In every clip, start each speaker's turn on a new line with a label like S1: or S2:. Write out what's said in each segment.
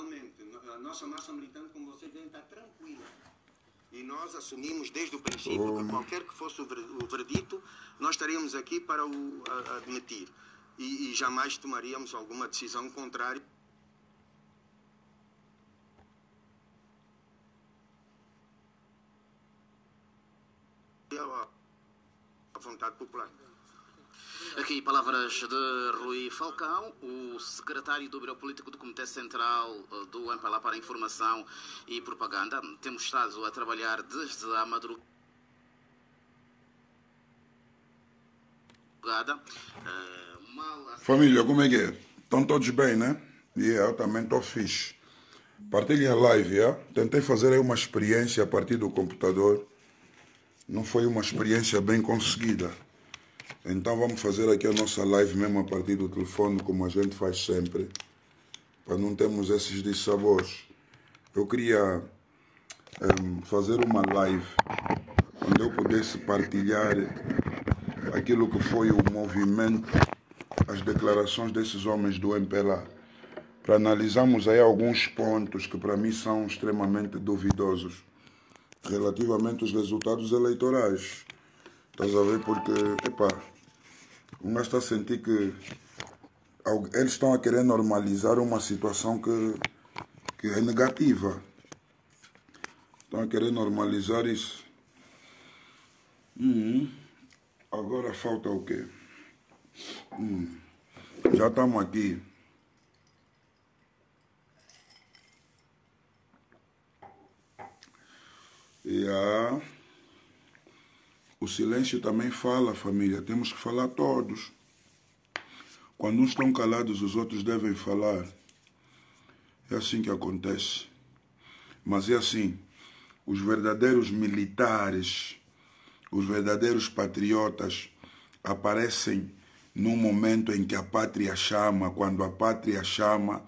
S1: realmente a nossa massa militante, como vocês veem, está tranquila. E nós assumimos desde o princípio que hum. qualquer que fosse o verdito, nós estaríamos aqui para o admitir. E, e jamais tomaríamos alguma decisão contrária. à vontade popular. Aqui palavras de Rui Falcão, o secretário do Bureau Político do Comitê Central eh, do Ampalá para Informação e Propaganda. Temos estado a trabalhar desde a madrugada. Eh, Família, como é que é? Estão todos bem, né? E yeah, é, eu também estou fixe. Partilhem a live, yeah? É? Tentei fazer aí uma experiência a partir do computador. Não foi uma experiência bem conseguida. Então vamos fazer aqui a nossa live mesmo a partir do telefone, como a gente faz sempre, para não termos esses dissabores. Eu queria um, ehm, fazer uma live onde eu pudesse partilhar aquilo que foi o movimento, as declarações desses homens do MPLA, para analisarmos aí alguns pontos que para mim são extremamente duvidosos relativamente aos resultados eleitorais. Estás a ver? Porque, epá, o gajo está a sentir que eles estão a querer normalizar uma situação que, que é negativa. Estão a querer normalizar isso. Hum, agora falta o quê? Hum, já estamos aqui. Yeah. O silêncio também fala, família. Temos que falar todos. Quando uns estão calados, os outros devem falar. É assim que acontece. Mas é assim: os verdadeiros militares, os verdadeiros patriotas, aparecem num momento em que a pátria chama. Quando a pátria chama,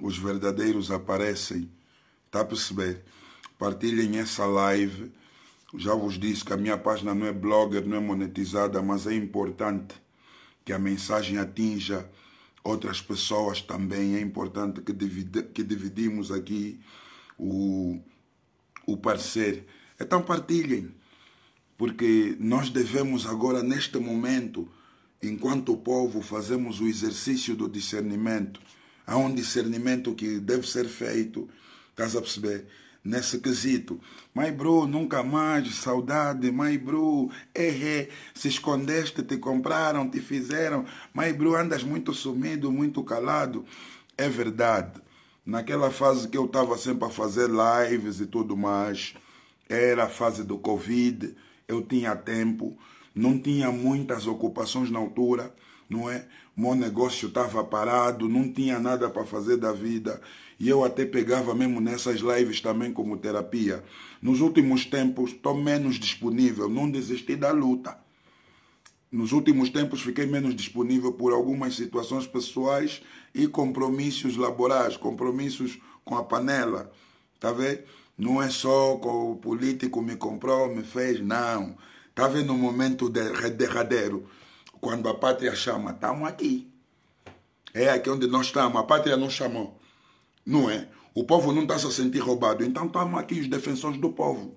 S1: os verdadeiros aparecem. Está a perceber? Partilhem essa live já vos disse que a minha página não é blogger, não é monetizada, mas é importante que a mensagem atinja outras pessoas também. É importante que, divide, que dividimos aqui o, o parecer. Então partilhem, porque nós devemos agora, neste momento, enquanto povo, fazemos o exercício do discernimento. Há um discernimento que deve ser feito, estás a perceber? nesse quesito. My bro, nunca mais, saudade, my bro, erré, eh, eh, se escondeste, te compraram, te fizeram. My bro, andas muito sumido, muito calado. É verdade. Naquela fase que eu estava sempre a fazer lives e tudo mais, era a fase do Covid, eu tinha tempo, não tinha muitas ocupações na altura, não é? Meu negócio estava parado, não tinha nada para fazer da vida e eu até pegava mesmo nessas lives também como terapia. Nos últimos tempos estou menos disponível, não desisti da luta. Nos últimos tempos fiquei menos disponível por algumas situações pessoais e compromissos laborais, compromissos com a panela, tá vendo? Não é só que o político me comprou, me fez, não. Tá vendo o momento derradeiro, quando a pátria chama, estamos aqui. É aqui onde nós estamos, a pátria não chamou não é? O povo não está se sentindo roubado, então estamos aqui os defensores do povo.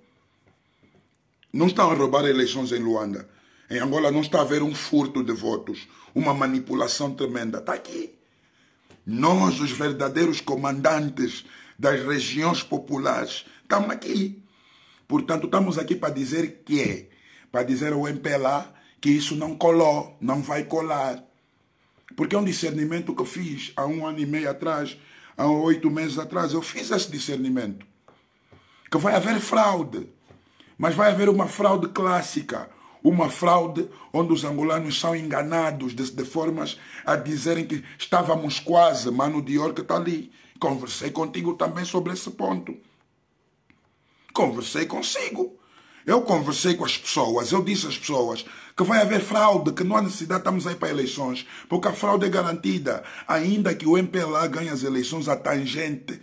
S1: Não estão a roubar eleições em Luanda. Em Angola não está a haver um furto de votos, uma manipulação tremenda. Está aqui. Nós, os verdadeiros comandantes das regiões populares, estamos aqui. Portanto, estamos aqui para dizer que é, para dizer ao MPLA que isso não colou, não vai colar. Porque é um discernimento que eu fiz há um ano e meio atrás há oito meses atrás, eu fiz esse discernimento. Que vai haver fraude, mas vai haver uma fraude clássica, uma fraude onde os angolanos são enganados de, de formas a dizerem que estávamos quase, Mano Dior que está ali. Conversei contigo também sobre esse ponto. Conversei consigo. Eu conversei com as pessoas, eu disse às pessoas que vai haver fraude, que não há necessidade, estamos aí para eleições, porque a fraude é garantida, ainda que o MPLA ganhe as eleições à tangente.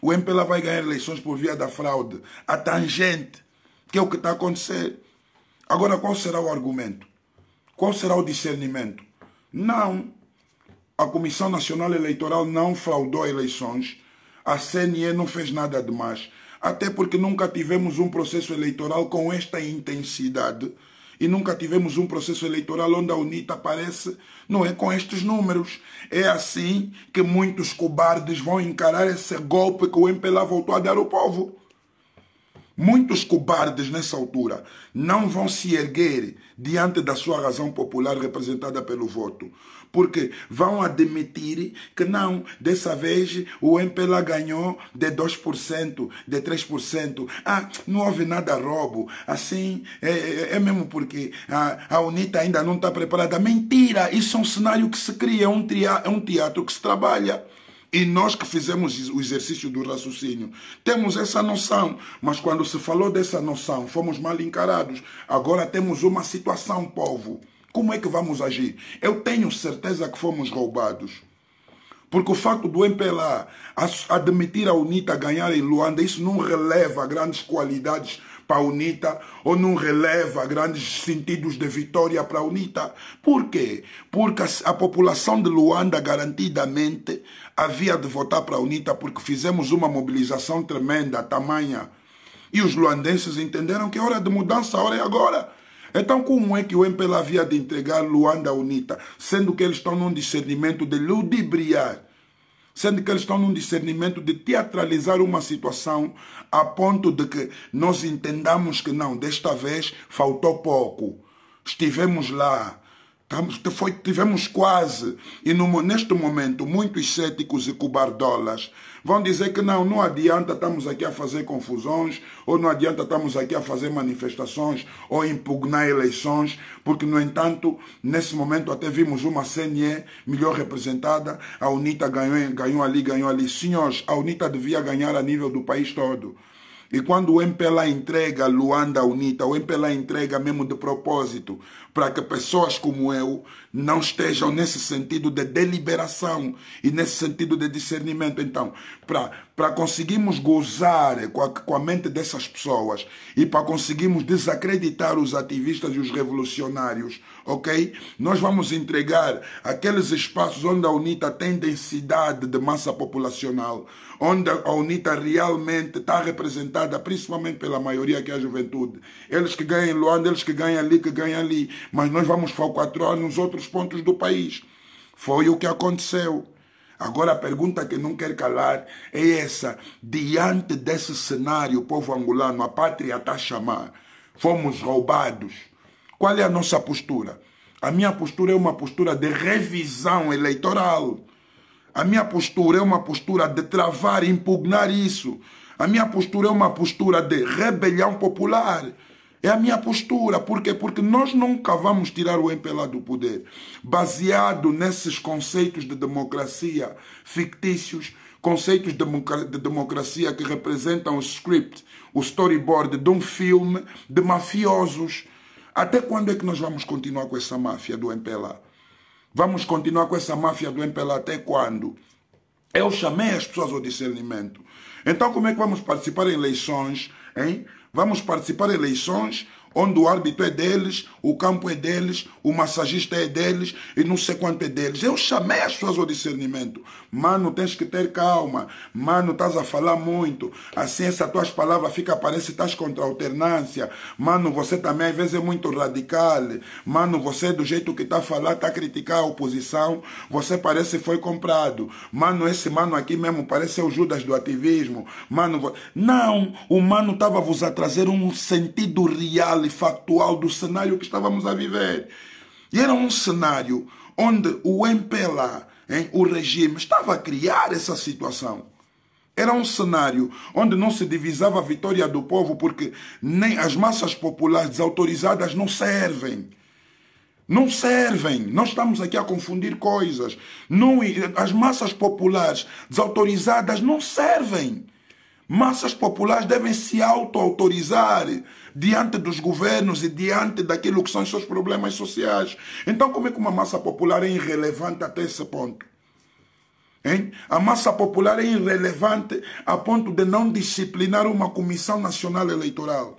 S1: O MPLA vai ganhar eleições por via da fraude, à tangente, que é o que está a acontecer. Agora, qual será o argumento? Qual será o discernimento? Não. A Comissão Nacional Eleitoral não fraudou eleições. A CNE não fez nada demais até porque nunca tivemos um processo eleitoral com esta intensidade e nunca tivemos um processo eleitoral onde a UNITA aparece, não é com estes números. É assim que muitos cobardes vão encarar esse golpe que o MPLA voltou a dar ao povo. Muitos cobardes nessa altura não vão se erguer diante da sua razão popular representada pelo voto porque vão admitir que não, dessa vez o MPLA ganhou de 2%, de 3%. Ah, não houve nada roubo. Assim, é, é, é mesmo porque a, a UNITA ainda não está preparada. Mentira! Isso é um cenário que se cria, é um, é um teatro que se trabalha. E nós que fizemos o exercício do raciocínio, temos essa noção, mas quando se falou dessa noção, fomos mal encarados. Agora temos uma situação, povo como é que vamos agir? Eu tenho certeza que fomos roubados. Porque o facto do MPLA admitir a UNITA ganhar em Luanda, isso não releva grandes qualidades para a UNITA ou não releva grandes sentidos de vitória para a UNITA. Por quê? Porque a, população de Luanda garantidamente havia de votar para a UNITA porque fizemos uma mobilização tremenda, tamanha. E os luandenses entenderam que a é hora de mudança, a hora é agora. Então, é como é que o MPL havia de entregar Luanda UNITA, sendo que eles estão num discernimento de ludibriar, sendo que eles estão num discernimento de teatralizar uma situação a ponto de que nós entendamos que não, desta vez faltou pouco, estivemos lá, foi, tivemos quase, e no, neste momento, muitos céticos e cobardolas vão dizer que não, não adianta estamos aqui a fazer confusões, ou não adianta estamos aqui a fazer manifestações, ou impugnar eleições, porque, no entanto, nesse momento até vimos uma CNE melhor representada, a UNITA ganhou, ganhou ali, ganhou ali. Senhores, a UNITA devia ganhar a nível do país todo. E quando o MPLA entrega Luanda ou o MPLA entrega mesmo de propósito, para que pessoas como eu não estejam nesse sentido de deliberação e nesse sentido de discernimento. Então, para conseguirmos gozar com a, com a mente dessas pessoas e para conseguirmos desacreditar os ativistas e os revolucionários, ok? Nós vamos entregar aqueles espaços onde a UNITA tem densidade de massa populacional, onde a UNITA realmente está representada principalmente pela maioria que é a juventude. Eles que ganham em Luanda, eles que ganham ali, que ganham ali, mas nós vamos falcatruar nos outros pontos do país. Foi o que aconteceu. Agora a pergunta que não quer calar é essa: diante desse cenário, o povo angolano, a pátria está a chamar, fomos roubados qual é a nossa postura? A minha postura é uma postura de revisão eleitoral. A minha postura é uma postura de travar, impugnar isso. A minha postura é uma postura de rebelião popular. É a minha postura. Por quê? Porque nós nunca vamos tirar o MPLA do poder. Baseado nesses conceitos de democracia fictícios, conceitos de democracia que representam o script, o storyboard de um filme de mafiosos até quando é que nós vamos continuar com essa máfia do MPLA? Vamos continuar com essa máfia do MPLA até quando? Eu chamei as pessoas ao discernimento. Então, como é que vamos participar em eleições? Hein? Vamos participar em eleições onde o árbitro é deles, o campo é deles, o massagista é deles e não sei quanto é deles. Eu chamei as pessoas ao discernimento. Mano, tens que ter calma. Mano, estás a falar muito. Assim, essas tuas palavras fica, parece que estás contra a alternância. Mano, você também às vezes é muito radical. Mano, você do jeito que está a falar, está a criticar a oposição. Você parece que foi comprado. Mano, esse mano aqui mesmo parece o Judas do ativismo. Mano, não, o mano estava-vos a trazer um sentido real real e factual do cenário que estávamos a viver. E era um cenário onde o MPLA, hein, o regime, estava a criar essa situação. Era um cenário onde não se divisava a vitória do povo porque nem as massas populares desautorizadas não servem. Não servem. Nós estamos aqui a confundir coisas. Não, as massas populares desautorizadas não servem. Massas populares devem se auto-autorizar diante dos governos e diante daquilo que são os seus problemas sociais. Então, como é que uma massa popular é irrelevante até esse ponto? Hein? A massa popular é irrelevante a ponto de não disciplinar uma comissão nacional eleitoral.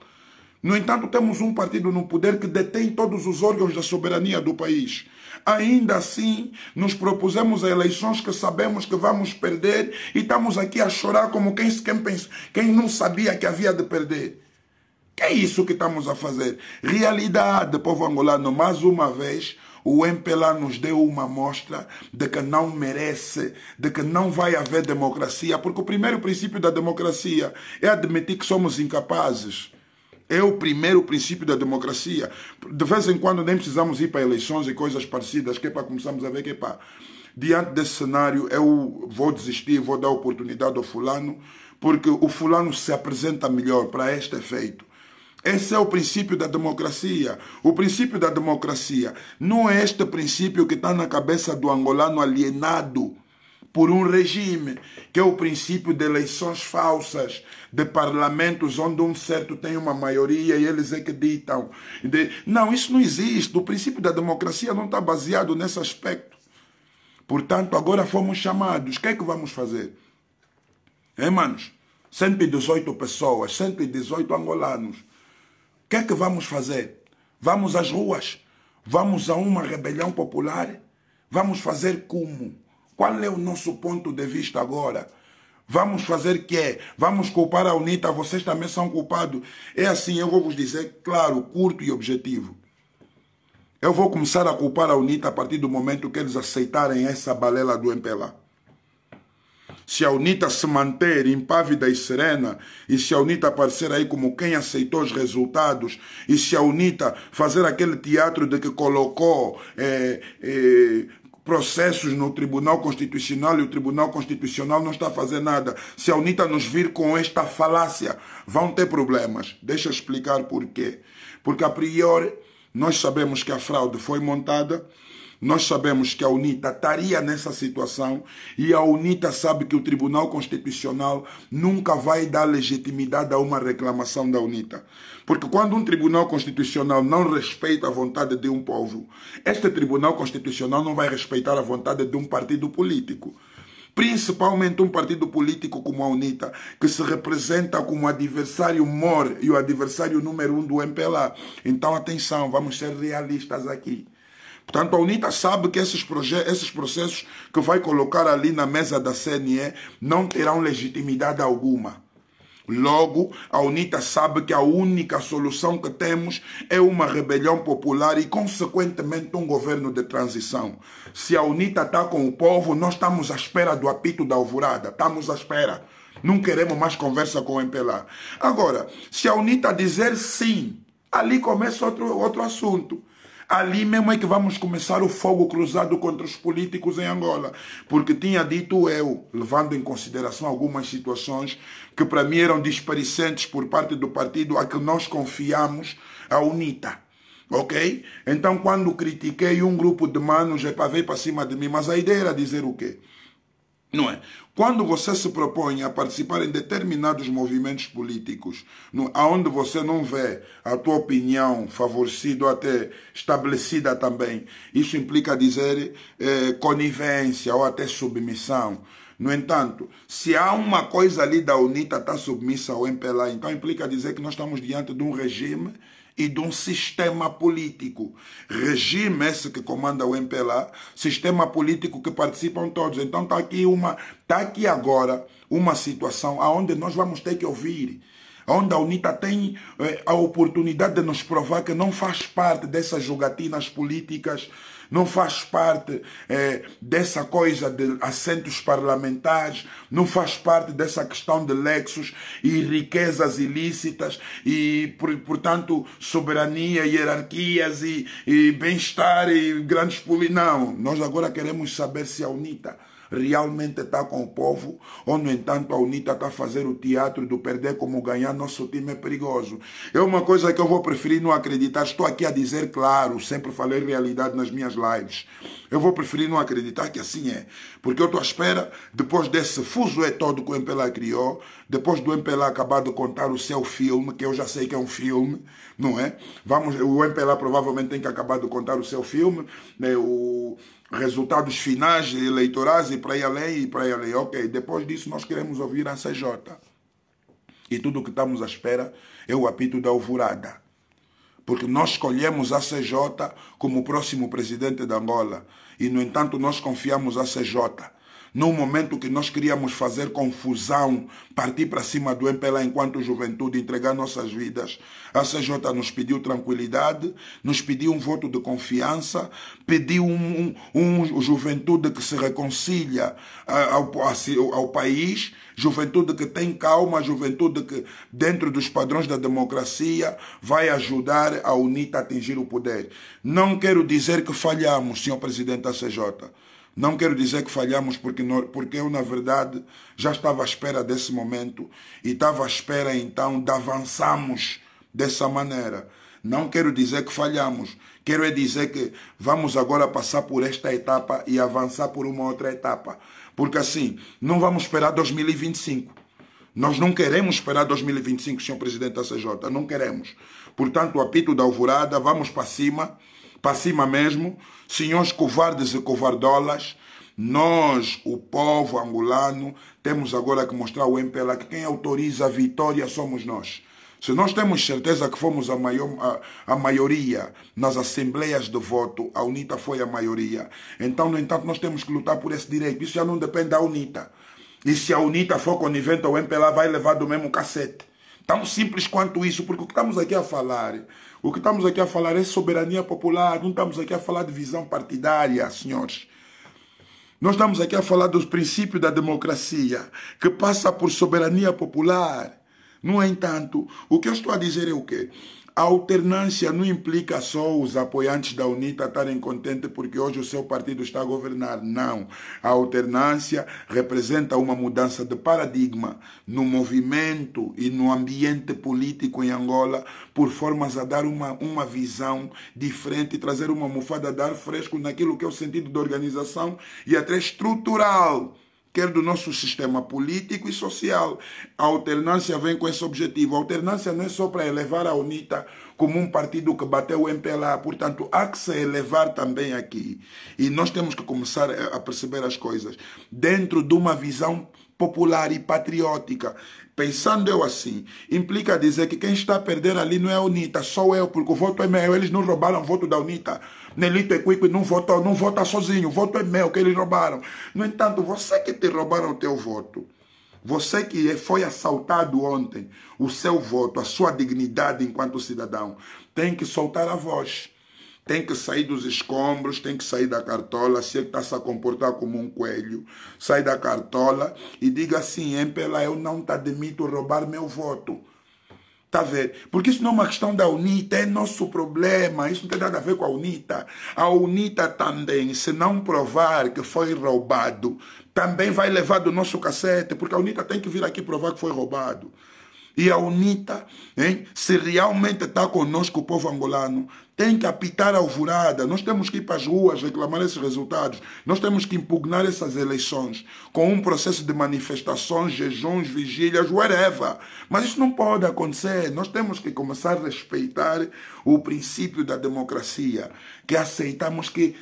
S1: No entanto, temos um partido no poder que detém todos os órgãos da soberania do país. Ainda assim, nos propusemos a eleições que sabemos que vamos perder e estamos aqui a chorar como quem, quem, pensa, quem não sabia que havia de perder. Que é isso que estamos a fazer? Realidade, povo angolano, mais uma vez, o MPLA nos deu uma amostra de que não merece, de que não vai haver democracia, porque o primeiro princípio da democracia é admitir que somos incapazes. É o primeiro princípio da democracia. De vez em quando nem precisamos ir para eleições e coisas parecidas, que é para começarmos a ver que é para diante desse cenário, eu vou desistir, vou dar oportunidade ao fulano, porque o fulano se apresenta melhor para este efeito. Esse é o princípio da democracia. O princípio da democracia não é este princípio que está na cabeça do angolano alienado por um regime, que é o princípio de eleições falsas, de parlamentos onde um certo tem uma maioria e eles é que ditam. Não, isso não existe. O princípio da democracia não está baseado nesse aspecto. Portanto, agora fomos chamados. O que é que vamos fazer? Hein, manos? 118 pessoas, 118 angolanos. O que é que vamos fazer? Vamos às ruas? Vamos a uma rebelião popular? Vamos fazer como? Qual é o nosso ponto de vista agora? Vamos fazer que? É? Vamos culpar a UNITA, vocês também são culpados. É assim, eu vou vos dizer, claro, curto e objetivo. Eu vou começar a culpar a UNITA a partir do momento que eles aceitarem essa balela do MPLA se a UNITA se manter impávida e serena, e se a UNITA aparecer aí como quem aceitou os resultados, e se a UNITA fazer aquele teatro de que colocou é, é, processos no Tribunal Constitucional e o Tribunal Constitucional não está a fazer nada. Se a UNITA nos vir com esta falácia, vão ter problemas. Deixa eu explicar porquê. Porque a priori nós sabemos que a fraude foi montada nós sabemos que a UNITA estaria nessa situação e a UNITA sabe que o Tribunal Constitucional nunca vai dar legitimidade a uma reclamação da UNITA. Porque quando um Tribunal Constitucional não respeita a vontade de um povo, este Tribunal Constitucional não vai respeitar a vontade de um partido político principalmente um partido político como a UNITA, que se representa como adversário mor e o adversário número um do MPLA. Então, atenção, vamos ser realistas aqui. Portanto, a UNITA sabe que esses, esses processos que vai colocar ali na mesa da CNE não terão legitimidade alguma. Logo, a UNITA sabe que a única solução que temos é uma rebelião popular e, consequentemente, um governo de transição. Se a UNITA está com o povo, nós estamos à espera do apito da alvorada, estamos à espera. Não queremos mais conversa com o MPLA. Agora, se a UNITA dizer sim, ali começa outro, outro assunto. Ali mesmo é que vamos começar o fogo cruzado contra os políticos em Angola. Porque tinha dito eu, levando em consideração algumas situações que para mim eram disparicentes por parte do partido a que nós confiamos, a UNITA. Ok? Então, quando critiquei um grupo de manos, é para ver para cima de mim. Mas a ideia era dizer o quê? Não é? Quando você se propõe a participar em determinados movimentos políticos, no, aonde você não vê a tua opinião favorecida ou até estabelecida também, isso implica dizer eh, conivência ou até submissão. No entanto, se há uma coisa ali da UNITA está submissa ao MPLA, então implica dizer que nós estamos diante de um regime e de um sistema político. Regime esse que comanda o MPLA, sistema político que participam todos. Então está aqui uma, está aqui agora uma situação aonde nós vamos ter que ouvir onde a UNITA tem eh, a oportunidade de nos provar que não faz parte dessas jogatinas políticas não faz parte é, dessa coisa de assentos parlamentares, não faz parte dessa questão de lexos e riquezas ilícitas e, portanto, soberania, hierarquias e, e bem-estar e grandes políticas. Não, nós agora queremos saber se a UNITA realmente está com o povo, ou no entanto a UNITA está a fazer o teatro do perder como ganhar, nosso time é perigoso. É uma coisa que eu vou preferir não acreditar, estou aqui a dizer claro, sempre falei realidade nas minhas lives. Eu vou preferir não acreditar que assim é, porque eu estou à espera, depois desse fuso é todo que o MPLA criou, depois do MPLA acabar de contar o seu filme, que eu já sei que é um filme, não é? Vamos, o MPLA provavelmente tem que acabar de contar o seu filme, né? o resultados finais eleitorais e para aí além e para aí além. Ok, depois disso nós queremos ouvir a CJ. E tudo o que estamos à espera é o apito da alvorada. Porque nós escolhemos a CJ como o próximo presidente da Angola. E, no entanto, nós confiamos a CJ no momento que nós queríamos fazer confusão, partir para cima do MPLA enquanto juventude, entregar nossas vidas, a CJ nos pediu tranquilidade, nos pediu um voto de confiança, pediu um, um, um juventude que se reconcilia ao, ao, ao país, juventude que tem calma, juventude que, dentro dos padrões da democracia, vai ajudar a UNITA a atingir o poder. Não quero dizer que falhamos, senhor presidente da CJ. Não quero dizer que falhamos, porque, porque eu, na verdade, já estava à espera desse momento e estava à espera então de avançarmos dessa maneira. Não quero dizer que falhamos, quero é dizer que vamos agora passar por esta etapa e avançar por uma outra etapa. Porque assim, não vamos esperar 2025. Nós não queremos esperar 2025, senhor presidente da CJ, não queremos. Portanto, o apito da alvorada, vamos para cima para cima mesmo, senhores covardes e covardolas, nós, o povo angolano, temos agora que mostrar ao MPLA que quem autoriza a vitória somos nós. Se nós temos certeza que fomos a, maior, a, a, maioria nas assembleias de voto, a UNITA foi a maioria. Então, no entanto, nós temos que lutar por esse direito. Isso já não depende da UNITA. E se a UNITA for conivente, o MPLA vai levar do mesmo cacete. Tão simples quanto isso, porque o que estamos aqui a falar o que estamos aqui a falar é soberania popular, não estamos aqui a falar de visão partidária, senhores. Nós estamos aqui a falar dos princípios da democracia, que passa por soberania popular. No é entanto, o que eu estou a dizer é o quê? A alternância não implica só os apoiantes da UNITA estarem contentes porque hoje o seu partido está a governar. Não. A alternância representa uma mudança de paradigma no movimento e no ambiente político em Angola, por formas a dar uma, uma visão diferente, trazer uma almofada de ar fresco naquilo que é o sentido da organização e até estrutural quer é do nosso sistema político e social. A alternância vem com esse objetivo. A alternância não é só para elevar a UNITA como um partido que bateu o MPLA, portanto, há que se elevar também aqui. E nós temos que começar a perceber as coisas dentro de uma visão popular e patriótica. Pensando eu assim, implica dizer que quem está perdendo ali não é a UNITA, sou eu, porque o voto é meu. Eles não roubaram o voto da UNITA. Nelito e não votou, não vota sozinho, o voto é meu que eles roubaram. No entanto, você que te roubaram o teu voto, você que foi assaltado ontem, o seu voto, a sua dignidade enquanto cidadão, tem que soltar a voz tem que sair dos escombros, tem que sair da cartola, se é que está se a comportar como um coelho, sai da cartola e diga assim, hein, pela eu não te admito roubar meu voto. Tá ver? Porque isso não é uma questão da UNITA, é nosso problema. Isso não tem nada a ver com a UNITA. A UNITA também, se não provar que foi roubado, também vai levar do nosso cacete, porque a UNITA tem que vir aqui provar que foi roubado. E a UNITA, hein, se realmente está conosco o povo angolano, tem que apitar a alvorada, nós temos que ir para as ruas reclamar esses resultados, nós temos que impugnar essas eleições com um processo de manifestações, jejuns, vigílias, whatever. Mas isso não pode acontecer, nós temos que começar a respeitar o princípio da democracia, que aceitamos que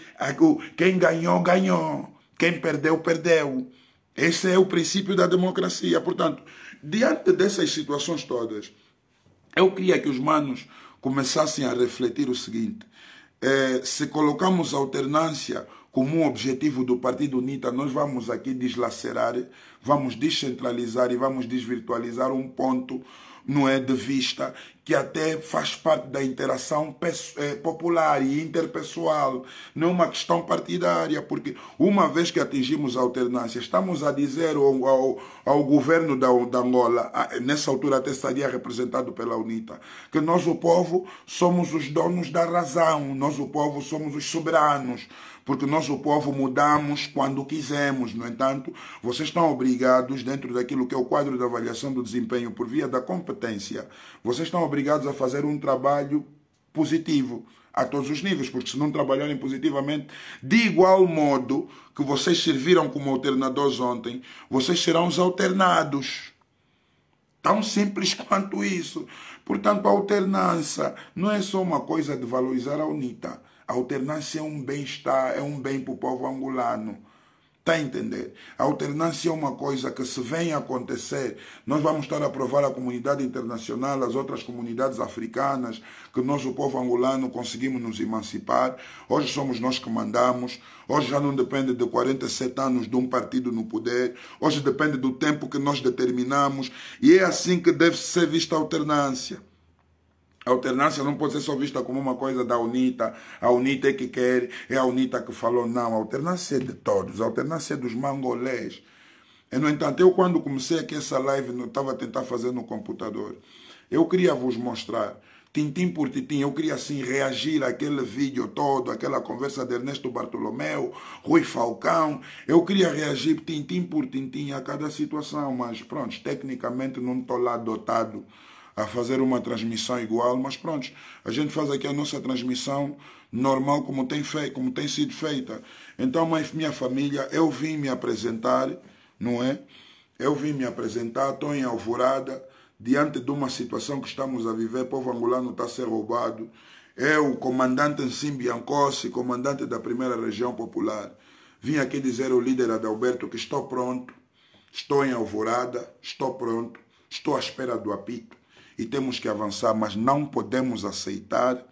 S1: quem ganhou, ganhou, quem perdeu, perdeu. Esse é o princípio da democracia. Portanto, diante dessas situações todas, eu queria que os manos começassem a refletir o seguinte: eh, se colocamos alternância como um objetivo do Partido UNITA, nós vamos aqui deslacerar, vamos descentralizar e vamos desvirtualizar um ponto não é, de vista, que até faz parte da interação eh, popular e interpessoal, não é uma questão partidária, porque uma vez que atingimos a alternância, estamos a dizer ao, ao, ao governo da, da Angola, nessa altura até estaria representado pela UNITA, que nós, o povo, somos os donos da razão, nós, o povo, somos os soberanos porque nós, o povo, mudamos quando quisemos. No entanto, vocês estão obrigados, dentro daquilo que é o quadro de avaliação do desempenho por via da competência, vocês estão obrigados a fazer um trabalho positivo a todos os níveis, porque se não trabalharem positivamente, de igual modo que vocês serviram como alternadores ontem, vocês serão os alternados. Tão simples quanto isso. Portanto, a alternância não é só uma coisa de valorizar a UNITA a alternância é um bem-estar, é um bem para o povo angolano. Está a entender? A alternância é uma coisa que se vem a acontecer. Nós vamos estar a provar à comunidade internacional, às outras comunidades africanas, que nós, o povo angolano, conseguimos nos emancipar. Hoje somos nós que mandamos. Hoje já não depende de 47 anos de um partido no poder. Hoje depende do tempo que nós determinamos. E é assim que deve ser vista a alternância. A alternância não pode ser só vista como uma coisa da UNITA, a UNITA é que quer, é a UNITA que falou, não, a alternância é de todos, a alternância é dos mangolés. E, no entanto, eu quando comecei aqui essa live, eu estava a tentar fazer no computador, eu queria vos mostrar, tintim por tintim, eu queria assim reagir àquele vídeo todo, àquela conversa de Ernesto Bartolomeu, Rui Falcão, eu queria reagir tintim por tintim a cada situação, mas pronto, tecnicamente não estou lá dotado a fazer uma transmissão igual, mas pronto, a gente faz aqui a nossa transmissão normal como tem, fei como tem sido feita. Então, mas minha família, eu vim me apresentar, não é? Eu vim me apresentar, estou em alvorada, diante de uma situação que estamos a viver, povo angolano está a ser roubado. Eu, comandante Nsimbi Ancosse, comandante da primeira região popular, vim aqui dizer ao líder Adalberto que estou pronto, estou em alvorada, estou pronto, estou à espera do apito e temos que avançar, mas não podemos aceitar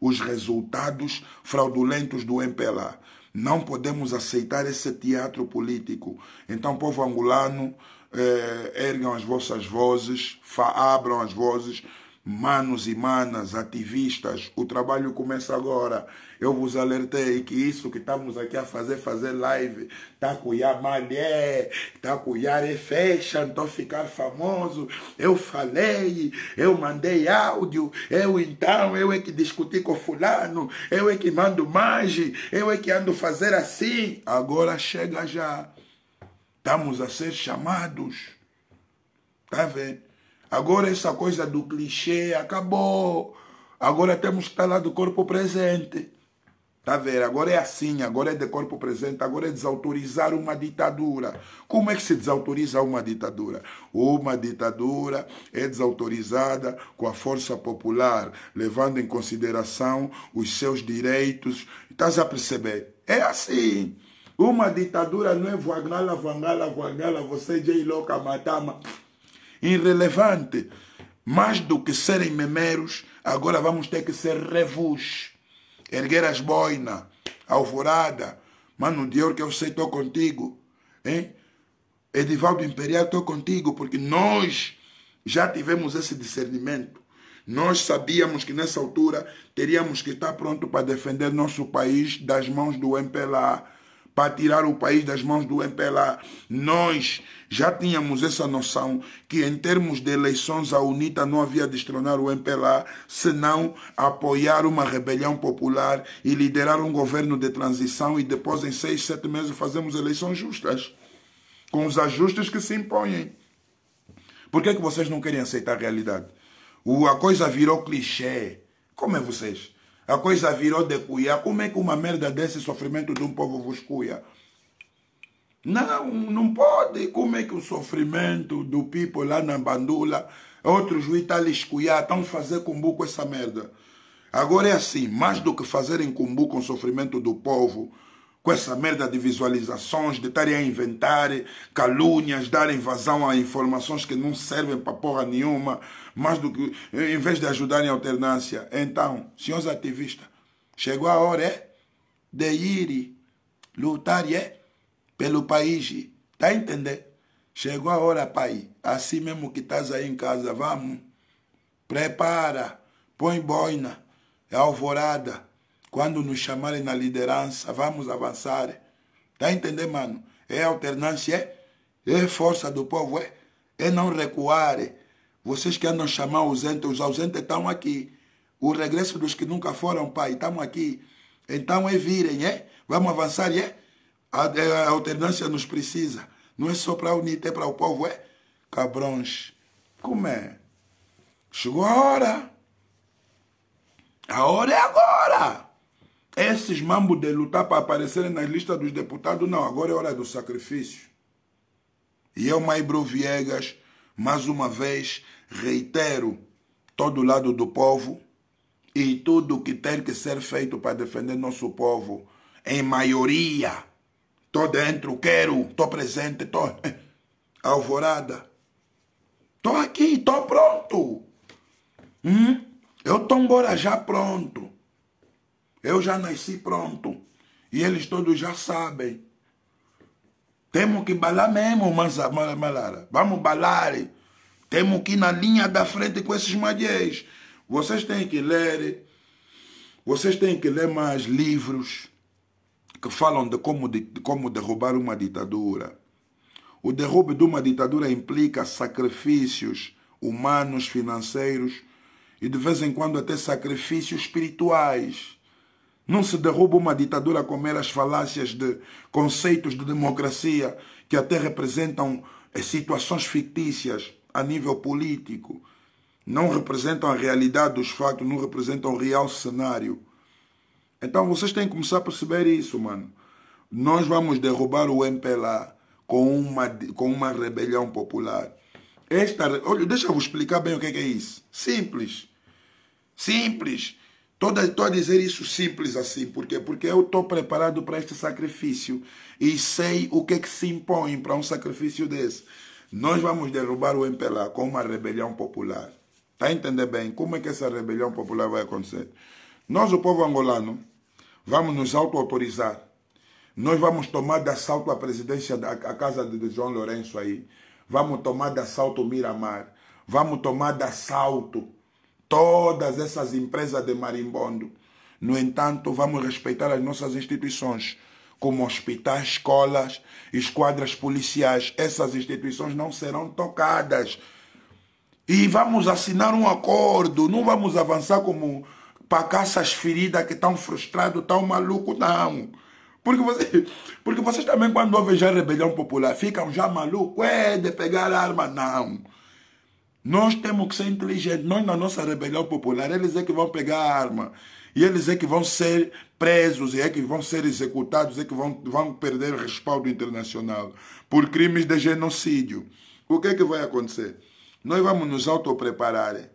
S1: os resultados fraudulentos do MPLA. Não podemos aceitar esse teatro político. Então, povo angolano, eh, ergam as vossas vozes, abram as vozes, manos e manas, ativistas, o trabalho começa agora. Eu vos alertei que isso que estamos aqui a fazer, fazer live, tá o malé, tá com o fecha, então ficar famoso. Eu falei, eu mandei áudio, eu então, eu é que discuti com fulano, eu é que mando mage, eu é que ando fazer assim. Agora chega já. Estamos a ser chamados. Tá vendo? Agora essa coisa do clichê acabou. Agora temos que estar lá do corpo presente. Tá vendo? Agora é assim, agora é de corpo presente, agora é desautorizar uma ditadura. Como é que se desautoriza uma ditadura? Uma ditadura é desautorizada com a força popular, levando em consideração os seus direitos. Estás a perceber? É assim. Uma ditadura não é Vangala, Vangala, Vangala, você J. É Loca, Matama irrelevante. Mais do que serem memeros, agora vamos ter que ser revus. Erguer as boinas, alvorada. Mano Dior, que eu sei, estou contigo. Hein? Edivaldo Imperial, estou contigo, porque nós já tivemos esse discernimento. Nós sabíamos que nessa altura teríamos que estar pronto para defender nosso país das mãos do MPLA para tirar o país das mãos do MPLA. Nós já tínhamos essa noção que, em termos de eleições, a UNITA não havia de estronar o MPLA, senão apoiar uma rebelião popular e liderar um governo de transição e depois, em seis, sete meses, fazemos eleições justas, com os ajustes que se impõem. Por que, é que vocês não querem aceitar a realidade? A coisa virou clichê. Como é vocês? A coisa virou de cuia. Como é que uma merda desse sofrimento de um povo vos cuia? Não, não pode. Como é que o sofrimento do people lá na Bandula, outro juiz está a lhes estão fazer cumbu com essa merda. Agora é assim, mais do que fazerem cumbu com o sofrimento do povo, com essa merda de visualizações, de estarem a inventar calúnias, dar invasão a informações que não servem para porra nenhuma, mais do que em vez de ajudarem a alternância. Então, senhores ativistas, chegou a hora é, de ir lutar é, pelo país. Tá a entender? Chegou a hora, pai. Assim mesmo que estás aí em casa, vamos. Prepara, põe boina, é alvorada quando nos chamarem na liderança, vamos avançar. Tá entendendo, mano? É alternância, é, é força do povo, é, é não recuar. Vocês que andam chamar ausentes, os ausentes estão aqui. O regresso dos que nunca foram, pai, estão aqui. Então é virem, é? Vamos avançar, é? A, é, a alternância nos precisa. Não é só para unir, é para o povo, é? Cabrões, como é? Chegou a hora. A hora é agora. Esses mambo de lutar para aparecerem nas listas dos deputados, não, agora é hora do sacrifício. E eu, Maibro Viegas, mais uma vez, reitero todo lado do povo e tudo o que tem que ser feito para defender nosso povo, em maioria, estou dentro, quero, estou presente, estou alvorada. Estou aqui, estou pronto. Hum? Eu estou embora já pronto. Eu já nasci pronto. E eles todos já sabem. Temos que balar mesmo, Mansa Malara. Vamos balar. Temos que ir na linha da frente com esses magiês. Vocês têm que ler. Vocês têm que ler mais livros que falam de como, de, de como derrubar uma ditadura. O derrube de uma ditadura implica sacrifícios humanos, financeiros e de vez em quando até sacrifícios espirituais. Não se derruba uma ditadura com meras falácias de conceitos de democracia que até representam eh, situações fictícias a nível político. Não representam a realidade dos fatos, não representam o real cenário. Então vocês têm que começar a perceber isso, mano. Nós vamos derrubar o MPLA com uma, com uma rebelião popular. Esta, olha, deixa eu explicar bem o que é, é isso. Simples. Simples. Estou a dizer isso simples assim, por quê? Porque eu estou preparado para este sacrifício e sei o que é que se impõe para um sacrifício desse. Nós vamos derrubar o MPLA com uma rebelião popular. Está a entender bem como é que essa rebelião popular vai acontecer? Nós, o povo angolano, vamos nos auto-autorizar. Nós vamos tomar de assalto a presidência, da, a casa de João Lourenço aí. Vamos tomar de assalto Miramar. Vamos tomar de assalto todas essas empresas de marimbondo. No entanto, vamos respeitar as nossas instituições, como hospitais, escolas, esquadras policiais. Essas instituições não serão tocadas. E vamos assinar um acordo, não vamos avançar como pacaças feridas que estão frustrados, tão maluco não. Porque, você, porque vocês também, quando ouvem já rebelião popular, ficam já maluco é de pegar arma, não. Nós temos que ser inteligentes. Nós, na nossa rebelião popular, eles é que vão pegar a arma. E eles é que vão ser presos, e é que vão ser executados, é que vão, vão perder respaldo internacional por crimes de genocídio. O que é que vai acontecer? Nós vamos nos autopreparar.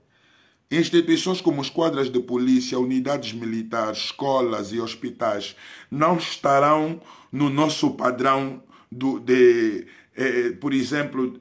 S1: Instituições como esquadras de polícia, unidades militares, escolas e hospitais não estarão no nosso padrão do, de, eh, por exemplo,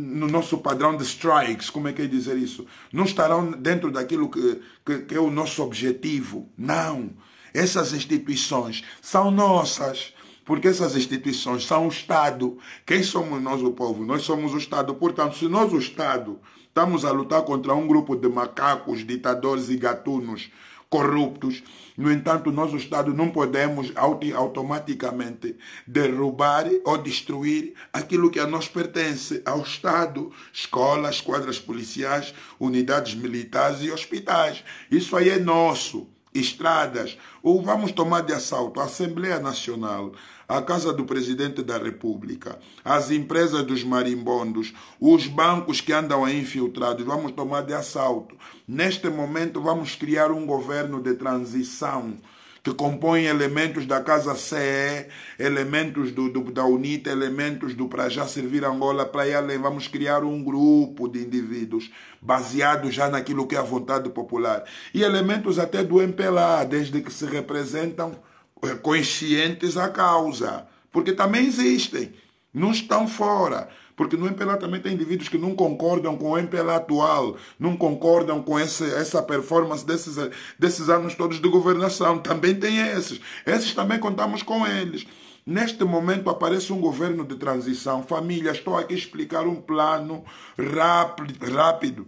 S1: no nosso padrão de strikes, como é que é dizer isso? Não estarão dentro daquilo que, que, que é o nosso objetivo. Não. Essas instituições são nossas porque essas instituições são o Estado. Quem somos nós, o povo? Nós somos o Estado. Portanto, se nós, o Estado, estamos a lutar contra um grupo de macacos, ditadores e gatunos corruptos. No entanto, nosso Estado não podemos automaticamente derrubar ou destruir aquilo que a nós pertence, ao Estado, escolas, quadras policiais, unidades militares e hospitais. Isso aí é nosso estradas, ou vamos tomar de assalto a Assembleia Nacional, a Casa do Presidente da República, as empresas dos marimbondos, os bancos que andam aí infiltrados, vamos tomar de assalto. Neste momento, vamos criar um governo de transição que compõe elementos da Casa CE, elementos do, do, da UNITA, elementos do Para Já Servir Angola, para ir além. Vamos criar um grupo de indivíduos baseado já naquilo que é a vontade popular. E elementos até do MPLA, desde que se representam eh, conscientes à causa. Porque também existem, não estão fora. Porque no MPLA também tem indivíduos que não concordam com o MPLA atual, não concordam com esse, essa performance desses, desses anos todos de governação. Também tem esses. Esses também contamos com eles. Neste momento aparece um governo de transição. Família, estou aqui a explicar um plano rápido.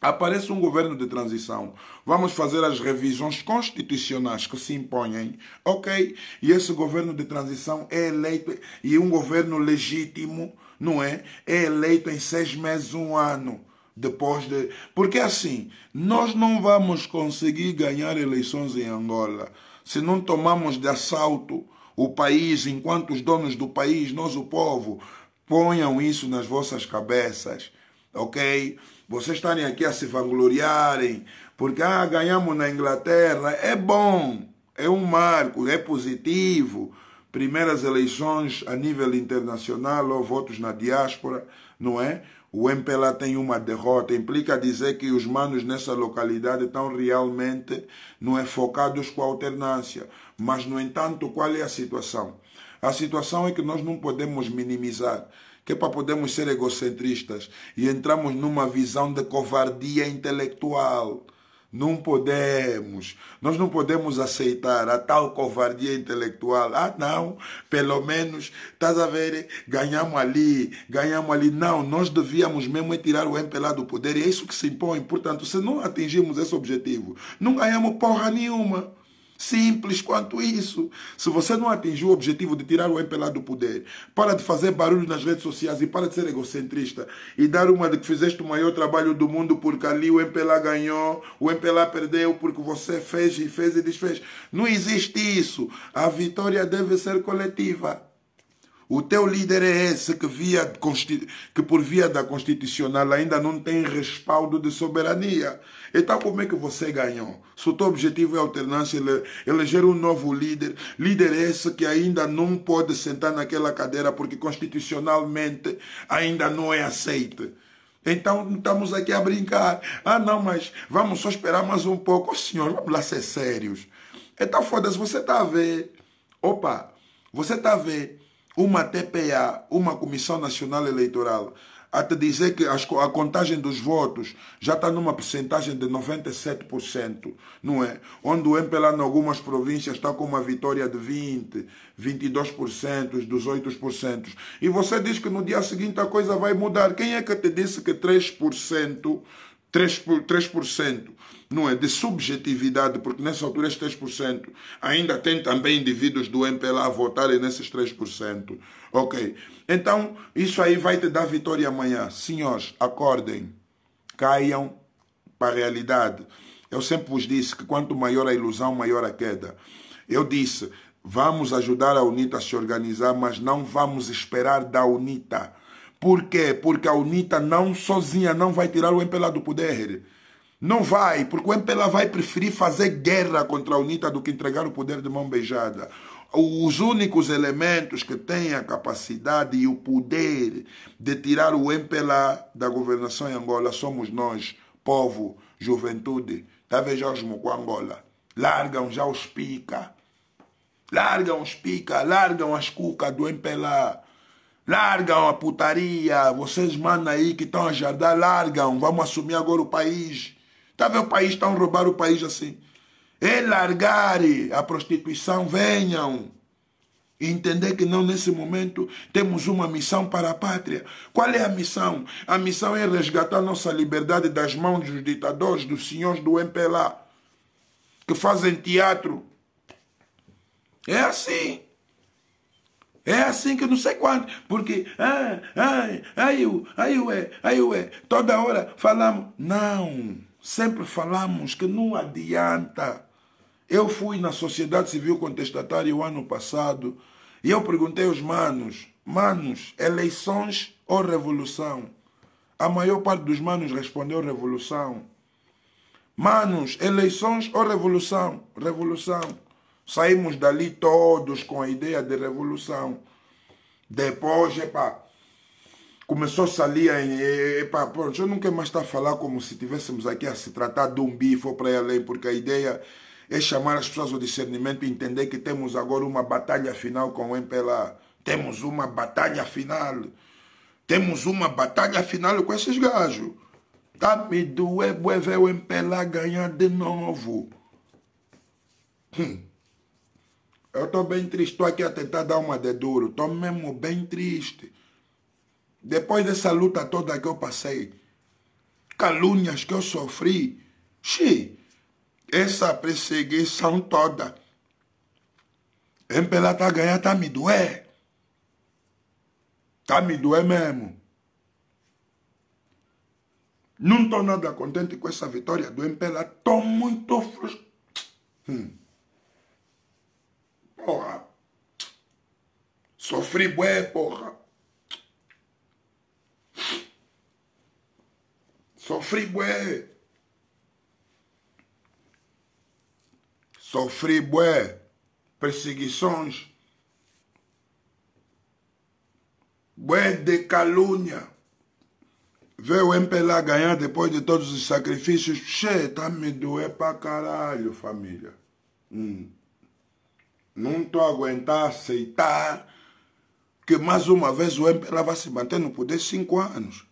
S1: Aparece um governo de transição. Vamos fazer as revisões constitucionais que se impõem, ok? E esse governo de transição é eleito e um governo legítimo não é? É eleito em seis meses, um ano depois de. Porque assim, nós não vamos conseguir ganhar eleições em Angola se não tomamos de assalto o país, enquanto os donos do país, nós, o povo, ponham isso nas vossas cabeças, ok? Vocês estarem aqui a se vangloriarem, porque ah, ganhamos na Inglaterra, é bom, é um marco, é positivo primeiras eleições a nível internacional ou votos na diáspora, não é? O MPLA tem uma derrota, implica dizer que os manos nessa localidade estão realmente não é focados com a alternância. Mas, no entanto, qual é a situação? A situação é que nós não podemos minimizar que é para podermos ser egocentristas e entramos numa visão de covardia intelectual. Não podemos, nós não podemos aceitar a tal covardia intelectual. Ah, não, pelo menos, estás a ver, eh? ganhamos ali, ganhamos ali. Não, nós devíamos mesmo é tirar o M lá do poder e é isso que se impõe. Portanto, se não atingirmos esse objetivo, não ganhamos porra nenhuma. Simples quanto isso. Se você não atingiu o objetivo de tirar o MPLA do poder, para de fazer barulho nas redes sociais e para de ser egocentrista e dar uma de que fizeste o maior trabalho do mundo porque ali o MPLA ganhou, o MPLA perdeu porque você fez e fez e desfez. Não existe isso. A vitória deve ser coletiva. O teu líder é esse que, via, que por via da constitucional ainda não tem respaldo de soberania. Então, como é que você ganhou? Se o teu objetivo é alternância, ele, eleger um novo líder, líder esse que ainda não pode sentar naquela cadeira porque constitucionalmente ainda não é aceito. Então, estamos aqui a brincar. Ah, não, mas vamos só esperar mais um pouco. Oh, senhor, vamos lá ser sérios. Então, foda-se, você está a ver. Opa, você está a ver uma TPA, uma Comissão Nacional Eleitoral até dizer que a contagem dos votos já está numa percentagem de 97%, não é? Onde o MPLA em algumas províncias está com uma vitória de 20%, 22%, 18%. E você diz que no dia seguinte a coisa vai mudar. Quem é que te disse que 3%, 3, 3% não é, de subjetividade, porque nessa altura esses 3%, ainda tem também indivíduos do MPLA a votarem nesses 3%. Ok. Então, isso aí vai te dar vitória amanhã. Senhores, acordem, caiam para a realidade. Eu sempre vos disse que quanto maior a ilusão, maior a queda. Eu disse, vamos ajudar a UNITA a se organizar, mas não vamos esperar da UNITA. Por quê? Porque a UNITA não sozinha não vai tirar o MPLA do poder. Não vai, porque o MPLA vai preferir fazer guerra contra a UNITA do que entregar o poder de mão beijada os únicos elementos que têm a capacidade e o poder de tirar o MPLA da governação em Angola somos nós, povo, juventude. Talvez Jorge Mucu Angola. Largam já os pica. Largam os pica, largam as cucas do MPLA. Largam a putaria. Vocês, mano aí que estão a jardar, largam. Vamos assumir agora o país. Tá vendo o país? Estão a roubar o país assim. É e largar a prostituição, venham. Entender que não nesse momento temos uma missão para a pátria. Qual é a missão? A missão é resgatar nossa liberdade das mãos dos ditadores, dos senhores do MPLA, que fazem teatro. É assim. É assim que eu não sei quanto, porque ai, ai, ai, ué, ai, ué, é. toda hora falamos. Não, sempre falamos que não adianta eu fui na sociedade civil contestatária o ano passado e eu perguntei aos manos, manos, eleições ou revolução? A maior parte dos manos respondeu revolução. Manos, eleições ou revolução? Revolução. Saímos dali todos com a ideia de revolução. Depois, epá, começou-se ali a. Epá, pronto, eu não quero mais estar a falar como se estivéssemos aqui a se tratar de um bifo para além, porque a ideia é chamar as pessoas ao discernimento e entender que temos agora uma batalha final com o MPLA. Temos uma batalha final. Temos uma batalha final com esses gajos. Tá me doer, bué, ver o MPLA ganhar de novo. Hum. Eu estou bem triste, estou aqui a tentar dar uma de duro. Estou mesmo bem triste. Depois dessa luta toda que eu passei, calúnias que eu sofri, xiii essa perseguição toda, em tá ganhando, tá me doer. Tá me doer mesmo. Não tô nada contente com essa vitória do empelá, tô muito frustrado. Hum. Porra. Sofri bué, porra. Sofri bué. sofri bué perseguições, bué de calúnia. Ver o MPLA ganhar depois de todos os sacrifícios, che, tá me doer pra caralho, família. Hum. Não tô aguentar aceitar que mais uma vez o MPLA vai se manter no poder cinco anos.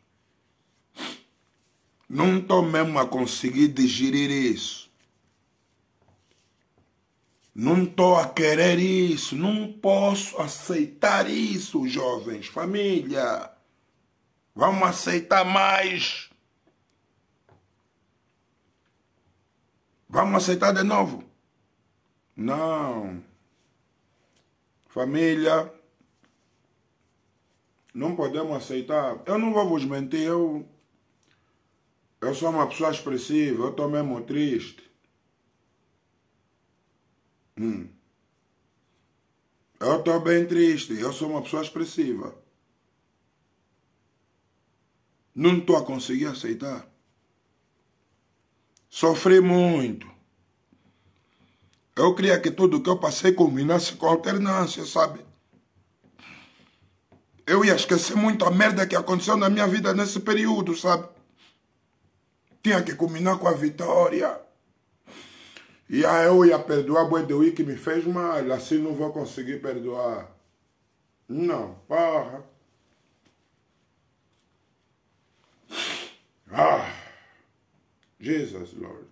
S1: Não tô mesmo a conseguir digerir isso. Não estou a querer isso, não posso aceitar isso, jovens, família. Vamos aceitar mais. Vamos aceitar de novo? Não. Família, não podemos aceitar. Eu não vou vos mentir, eu, eu sou uma pessoa expressiva, eu estou mesmo triste. Hum. Eu estou bem triste, eu sou uma pessoa expressiva. Não estou a conseguir aceitar. Sofri muito. Eu queria que tudo que eu passei combinasse com alternância, sabe? Eu ia esquecer muita merda que aconteceu na minha vida nesse período, sabe? Tinha que combinar com a vitória. E aí eu ia perdoar o Edwin que me fez mal, assim não vou conseguir perdoar. Não, porra. Ah, Jesus, Lord.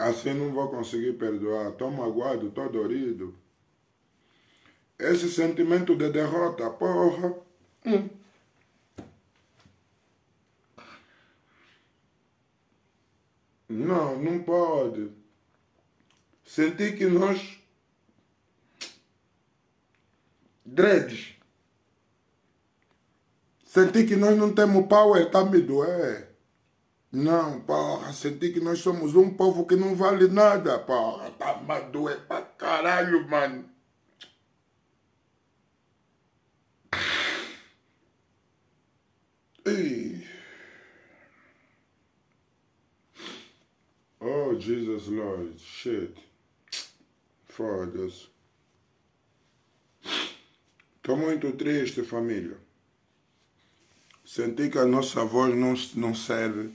S1: Assim não vou conseguir perdoar. Estou magoado, estou dorido. Esse sentimento de derrota, porra. Hum. Não, não pode. Senti que nós. Dreads. Senti que nós não temos power, tá me doer. Não, porra, senti que nós somos um povo que não vale nada, porra. Tá me doer pra caralho, mano. Oh, Jesus, Lord, shit. Foda-se. Estou muito triste, família. Senti que a nossa voz não, não serve.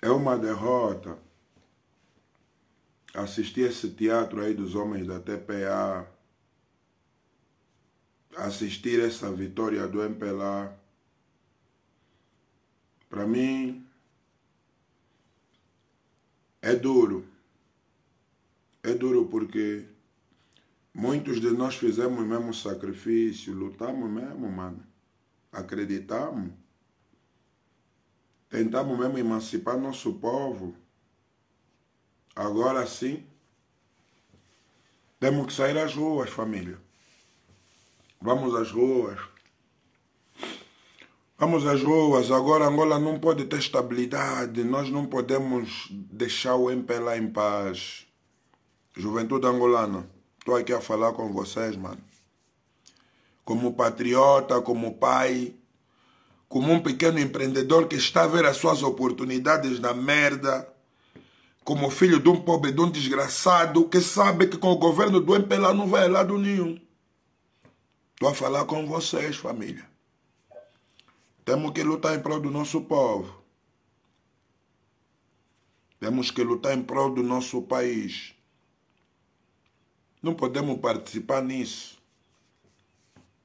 S1: É uma derrota. Assistir esse teatro aí dos homens da TPA. Assistir essa vitória do MPLA. Para mim, é duro. É duro porque muitos de nós fizemos mesmo sacrifício, lutamos mesmo, mano. Acreditamos. Tentamos mesmo emancipar nosso povo. Agora sim, temos que sair às ruas, família. Vamos às ruas, Vamos às ruas. Agora Angola não pode ter estabilidade. Nós não podemos deixar o MPLA em paz. Juventude angolana, estou aqui a falar com vocês, mano. Como patriota, como pai, como um pequeno empreendedor que está a ver as suas oportunidades na merda, como filho de um pobre, de um desgraçado, que sabe que com o governo do MPLA não vai a lado nenhum. Estou a falar com vocês, família. Temos que lutar em prol do nosso povo. Temos que lutar em prol do nosso país. Não podemos participar nisso.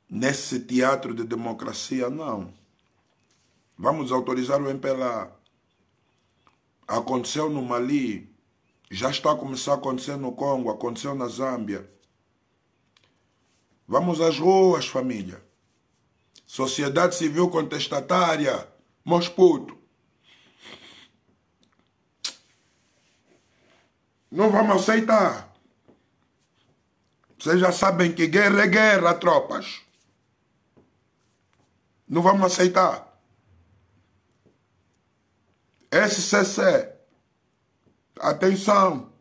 S1: Nesse teatro de democracia, não. Vamos autorizar o MPLA. Aconteceu no Mali, já está a começar a acontecer no Congo, aconteceu na Zâmbia. Vamos às ruas, família sociedade civil contestatária, mos puto. Não vamos aceitar. Vocês já sabem que guerra é guerra, tropas. Não vamos aceitar. SCC, atenção.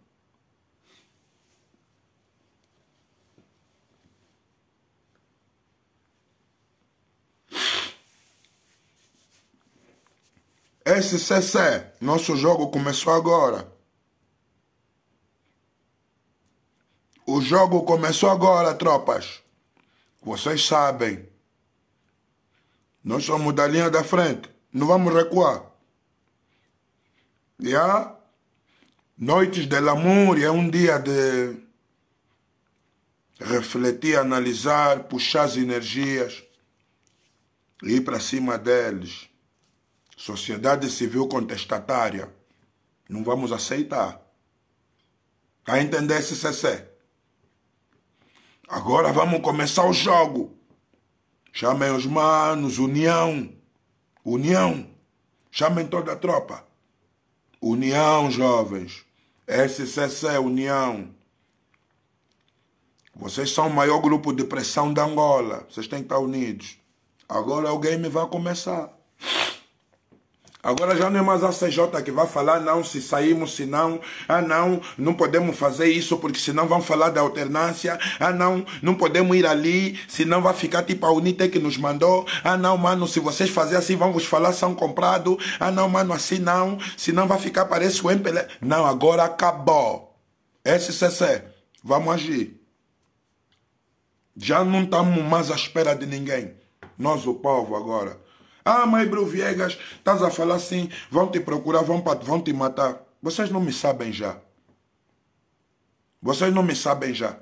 S1: SCC, nosso jogo começou agora. O jogo começou agora, tropas. Vocês sabem. Nós somos da linha da frente. Não vamos recuar. Já? Noites de Lamur é um dia de refletir, analisar, puxar as energias e ir para cima deles. Sociedade civil contestatária. Não vamos aceitar. Tá a entender, CCC? Agora vamos começar o jogo. Chamem os manos, união. União. Chamem toda a tropa. União, jovens. SCC, União. Vocês são o maior grupo de pressão da Angola. Vocês têm que estar unidos. Agora alguém me vai começar. Agora já não é mais a CJ que vai falar, não, se saímos, se não, ah não, não podemos fazer isso porque senão vão falar da alternância, ah não, não podemos ir ali, senão vai ficar tipo a UNITE que nos mandou, ah não, mano, se vocês fazerem assim vão vos falar são comprado, ah não, mano, assim não, senão vai ficar parece o MPL. Não, agora acabou. SCC, vamos agir. Já não estamos mais à espera de ninguém. Nós, o povo, agora. Ah, mas Bro Viegas estás a falar assim, vão te procurar, vão, vão te matar. Vocês não me sabem já. Vocês não me sabem já.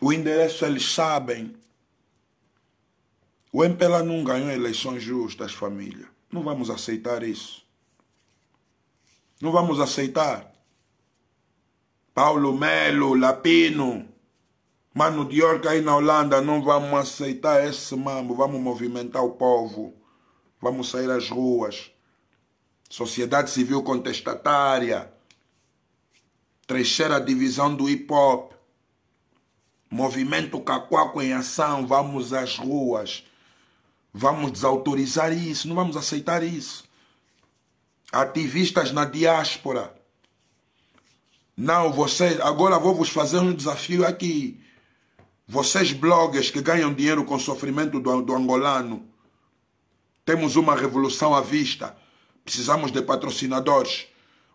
S1: O endereço eles sabem. O MPLA não ganhou eleições justas, família. Não vamos aceitar isso. Não vamos aceitar. Paulo Melo, Lapino, mas no Diorca aí na Holanda não vamos aceitar esse mambo. Vamos movimentar o povo. Vamos sair às ruas. Sociedade civil contestatária. Trecheira divisão do hip hop. Movimento Cacuaco em ação. Vamos às ruas. Vamos desautorizar isso. Não vamos aceitar isso. Ativistas na diáspora. Não, vocês. Agora vou vos fazer um desafio aqui. Vocês bloggers que ganham dinheiro com o sofrimento do, do angolano, temos uma revolução à vista. Precisamos de patrocinadores.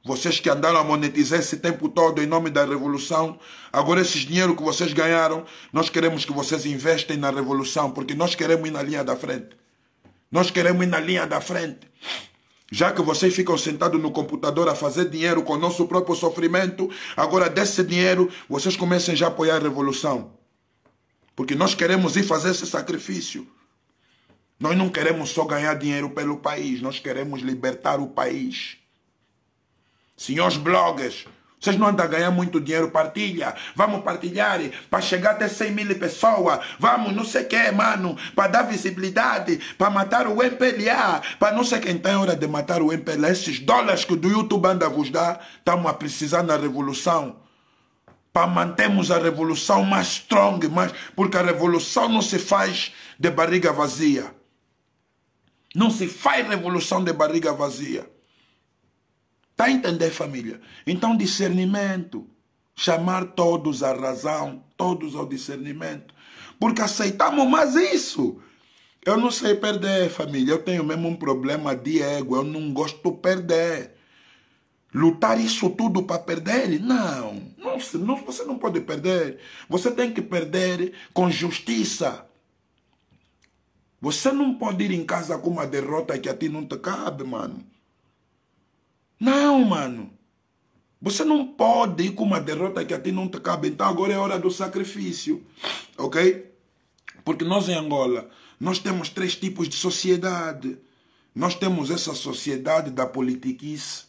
S1: Vocês que andaram a monetizar esse tempo todo em nome da revolução, agora esses dinheiro que vocês ganharam, nós queremos que vocês investem na revolução, porque nós queremos ir na linha da frente. Nós queremos ir na linha da frente. Já que vocês ficam sentados no computador a fazer dinheiro com o nosso próprio sofrimento, agora desse dinheiro vocês comecem já a apoiar a revolução. Porque nós queremos ir fazer esse sacrifício. Nós não queremos só ganhar dinheiro pelo país, nós queremos libertar o país. Senhores bloggers, vocês não andam a ganhar muito dinheiro, partilha. Vamos partilhar para chegar até 100 mil pessoas. Vamos, não sei o que, mano, para dar visibilidade, para matar o MPLA, para não sei quem então tem é hora de matar o MPLA. Esses dólares que do YouTube anda a vos dar, estamos a precisar na revolução para mantermos a revolução mais strong, mais, porque a revolução não se faz de barriga vazia. Não se faz revolução de barriga vazia. Está a entender, família? Então, discernimento. Chamar todos à razão, todos ao discernimento. Porque aceitamos mais isso. Eu não sei perder, família. Eu tenho mesmo um problema de ego. Eu não gosto de perder lutar isso tudo para perder Não, não, não, você não pode perder. Você tem que perder com justiça. Você não pode ir em casa com uma derrota que a ti não te cabe, mano. Não, mano. Você não pode ir com uma derrota que a ti não te cabe. Então agora é hora do sacrifício, ok? Porque nós em Angola, nós temos três tipos de sociedade. Nós temos essa sociedade da politiquice,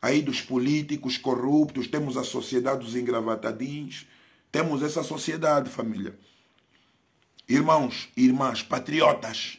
S1: aí dos políticos corruptos, temos a sociedade dos engravatadinhos, temos essa sociedade, família. Irmãos, irmãs, patriotas,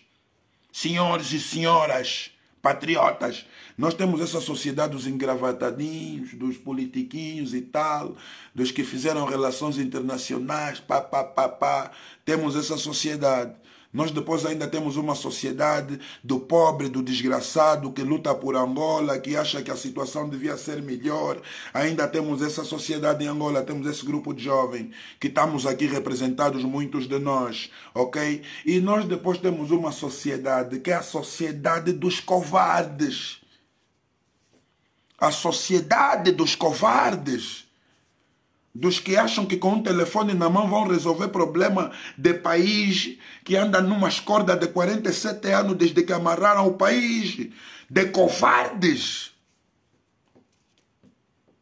S1: senhores e senhoras, patriotas, nós temos essa sociedade dos engravatadinhos, dos politiquinhos e tal, dos que fizeram relações internacionais, pá, pá, pá, pá. Temos essa sociedade. Nós depois ainda temos uma sociedade do pobre, do desgraçado que luta por Angola, que acha que a situação devia ser melhor. Ainda temos essa sociedade em Angola, temos esse grupo de jovens que estamos aqui representados, muitos de nós, ok? E nós depois temos uma sociedade que é a sociedade dos covardes. A sociedade dos covardes dos que acham que com um telefone na mão vão resolver problema de país, que anda numas cordas de 47 anos desde que amarraram o país, de covardes.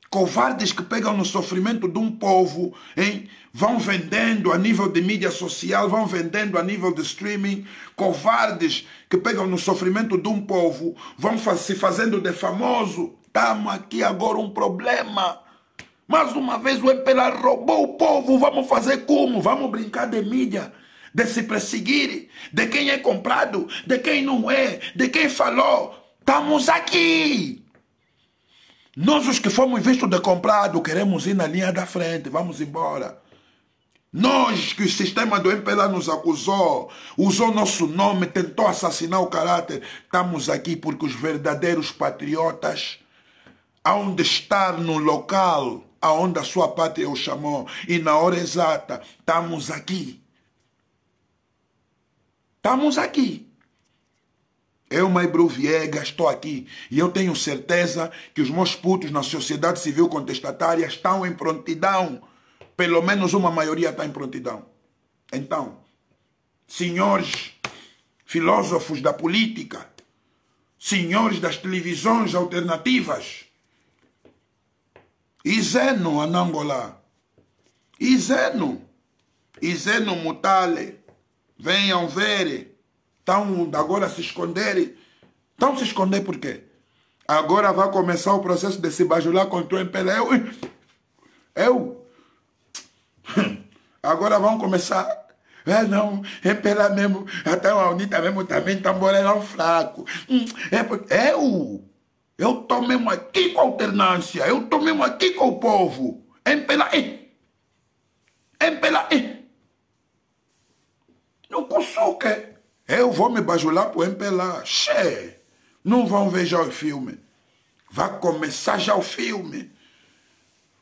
S1: Covardes que pegam no sofrimento de um povo, hein? vão vendendo a nível de mídia social, vão vendendo a nível de streaming, covardes que pegam no sofrimento de um povo, vão se fazendo de famoso. Estamos aqui agora um problema. Mais uma vez o empelar roubou o povo. Vamos fazer como? Vamos brincar de mídia, de se perseguir, de quem é comprado, de quem não é, de quem falou. Estamos aqui. Nós, os que fomos vistos de comprado, queremos ir na linha da frente. Vamos embora. Nós que o sistema do empelar nos acusou, usou nosso nome, tentou assassinar o caráter, estamos aqui porque os verdadeiros patriotas hão de estar no local aonde a sua pátria o chamou. E na hora exata, estamos aqui. Estamos aqui. Eu, Maibru Viega, estou aqui e eu tenho certeza que os meus putos na sociedade civil contestatária estão em prontidão. Pelo menos uma maioria está em prontidão. Então, senhores filósofos da política, senhores das televisões alternativas, Iseno, em Angola. Iseno. Iseno Mutale. Venham ver. Estão agora se esconderem. Estão se esconder por quê? Agora vai começar o processo de se bajular contra o MPL. Eu, eu. Agora vão começar. É não, MPL mesmo, até o Aunita mesmo também, tamborelão fraco. É porque, eu. Eu tomei mesmo aqui com a alternância. Eu tomei mesmo aqui com o povo. em em pela pela e No Kusuke. Eu vou me bajular para o MPLA. Che. Não vão ver já o filme. Vai começar já o filme.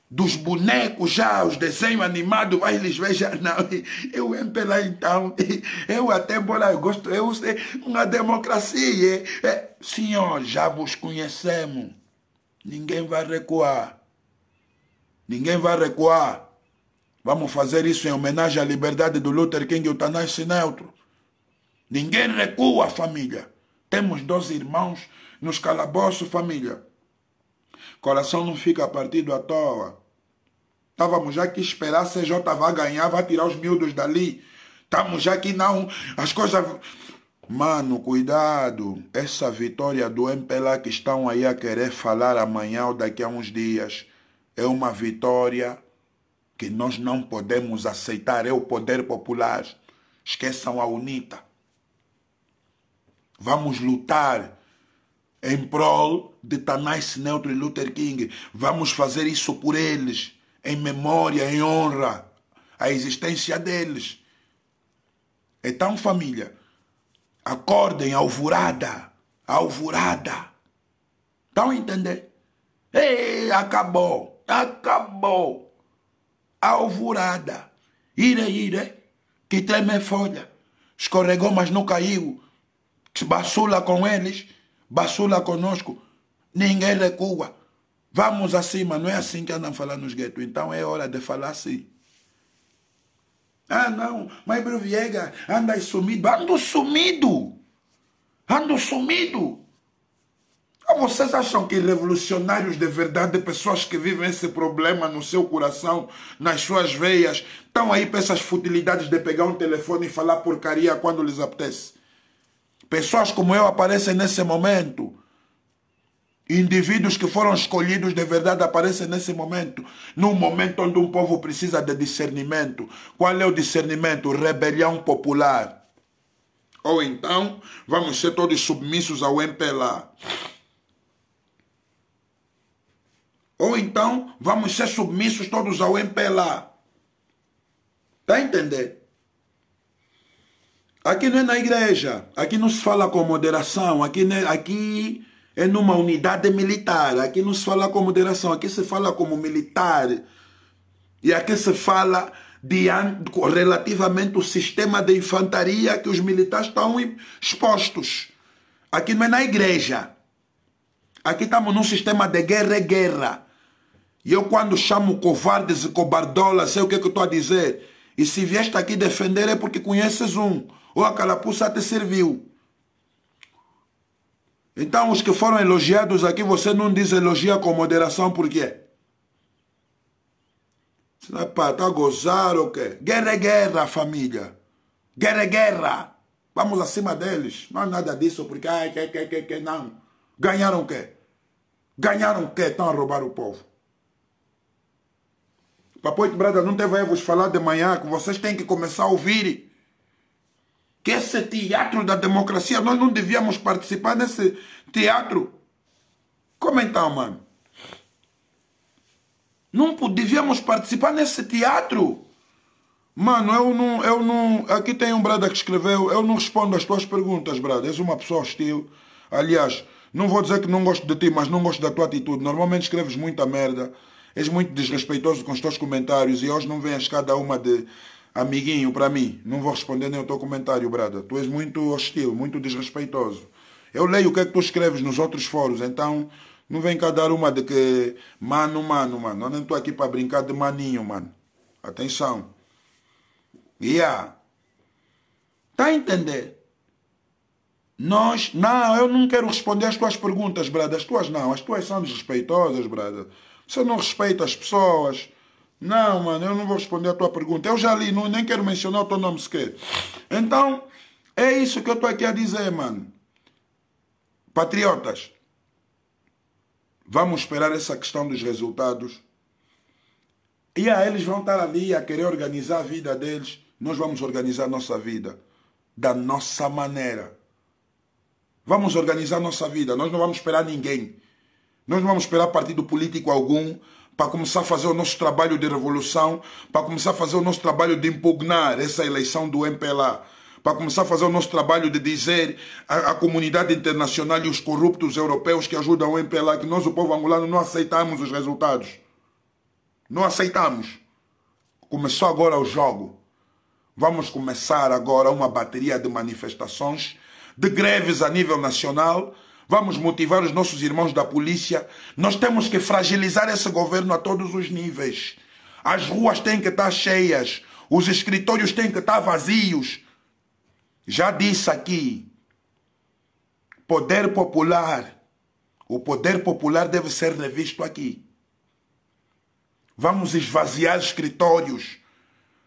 S1: Dos bonecos já, os desenhos animados, vai eles vejam. Não, eu MPLA então. Eu até bola, eu gosto. Eu sei uma democracia. É, é. Senhor, já vos conhecemos. Ninguém vai recuar. Ninguém vai recuar. Vamos fazer isso em homenagem à liberdade do Luther King e Eutanásia Neutro. Ninguém recua, família. Temos dois irmãos nos calabouços, família. Coração não fica partido à toa. Estávamos já que esperar CJ vai ganhar, vai tirar os miúdos dali. Estamos já que não. As coisas Mano, cuidado. Essa vitória do MPLA que estão aí a querer falar amanhã ou daqui a uns dias é uma vitória que nós não podemos aceitar. É o poder popular. Esqueçam a UNITA. Vamos lutar em prol de Tanais Neutro e Luther King. Vamos fazer isso por eles, em memória, em honra à existência deles. Então, família Acordem, alvorada, alvorada. Tá Estão a entender? Ei, acabou, acabou. Alvorada. Ire, ire, que treme folha. Escorregou, mas não caiu. Basula com eles, basula conosco. Ninguém recua. Vamos acima, não é assim que andam falando nos guetos. Então é hora de falar assim. Ah, não, mas Bruno Viega anda sumido. Ando sumido. Ando sumido. Ah, vocês acham que revolucionários de verdade, pessoas que vivem esse problema no seu coração, nas suas veias, estão aí para essas futilidades de pegar um telefone e falar porcaria quando lhes apetece? Pessoas como eu aparecem nesse momento Indivíduos que foram escolhidos de verdade aparecem nesse momento, num momento onde um povo precisa de discernimento. Qual é o discernimento? Rebelião popular. Ou então, vamos ser todos submissos ao MPLA. Ou então, vamos ser submissos todos ao MPLA. Está a entender? Aqui não é na igreja, aqui não se fala com moderação, aqui, não é, aqui é numa unidade militar. Aqui não se fala com moderação, aqui se fala como militar. E aqui se fala de relativamente ao sistema de infantaria que os militares estão expostos. Aqui não é na igreja. Aqui estamos num sistema de guerra e é guerra. E eu quando chamo covardes e cobardolas, sei o que, é que eu estou a dizer. E se vieste aqui defender é porque conheces um. Ou a calapuça te serviu. Então, os que foram elogiados aqui, você não diz elogia com moderação, por quê? Pá, tá gozar ou quê? Guerra é guerra, família. Guerra é guerra. Vamos acima deles. Não há nada disso, porque ai, que, que, que, que, não. Ganharam o quê? Ganharam o quê? Estão a roubar o povo. Papoito Brada, não teve a vos falar de manhã que vocês têm que começar a ouvir que esse teatro da democracia, nós não devíamos participar desse teatro. Como então, mano? Não devíamos participar nesse teatro. Mano, eu não, eu não. Aqui tem um brada que escreveu. Eu não respondo às tuas perguntas, brada. És uma pessoa hostil. Aliás, não vou dizer que não gosto de ti, mas não gosto da tua atitude. Normalmente escreves muita merda. És muito desrespeitoso com os teus comentários e hoje não vens cada uma de Amiguinho, para mim, não vou responder nem o teu comentário, Brada. Tu és muito hostil, muito desrespeitoso. Eu leio o que é que tu escreves nos outros fóruns, então não vem cá dar uma de que mano, mano, mano. Eu não estou aqui para brincar de maninho, mano. Atenção. Yeah. Tá a entender? Nós, não, eu não quero responder às tuas perguntas, brada. As tuas não, as tuas são desrespeitosas, brada. Você não respeita as pessoas. Não, mano, eu não vou responder a tua pergunta. Eu já li, não, nem quero mencionar o teu nome sequer. Então, é isso que eu estou aqui a dizer, mano. Patriotas, vamos esperar essa questão dos resultados. E aí eles vão estar ali a querer organizar a vida deles. Nós vamos organizar a nossa vida da nossa maneira. Vamos organizar a nossa vida. Nós não vamos esperar ninguém. Nós não vamos esperar partido político algum para começar a fazer o nosso trabalho de revolução, para começar a fazer o nosso trabalho de impugnar essa eleição do MPLA, para começar a fazer o nosso trabalho de dizer à, à comunidade internacional e os corruptos europeus que ajudam o MPLA que nós, o povo angolano, não aceitamos os resultados. Não aceitamos. Começou agora o jogo. Vamos começar agora uma bateria de manifestações, de greves a nível nacional vamos motivar os nossos irmãos da polícia. Nós temos que fragilizar esse governo a todos os níveis. As ruas têm que estar cheias, os escritórios têm que estar vazios. Já disse aqui, poder popular. O poder popular deve ser revisto aqui. Vamos esvaziar escritórios.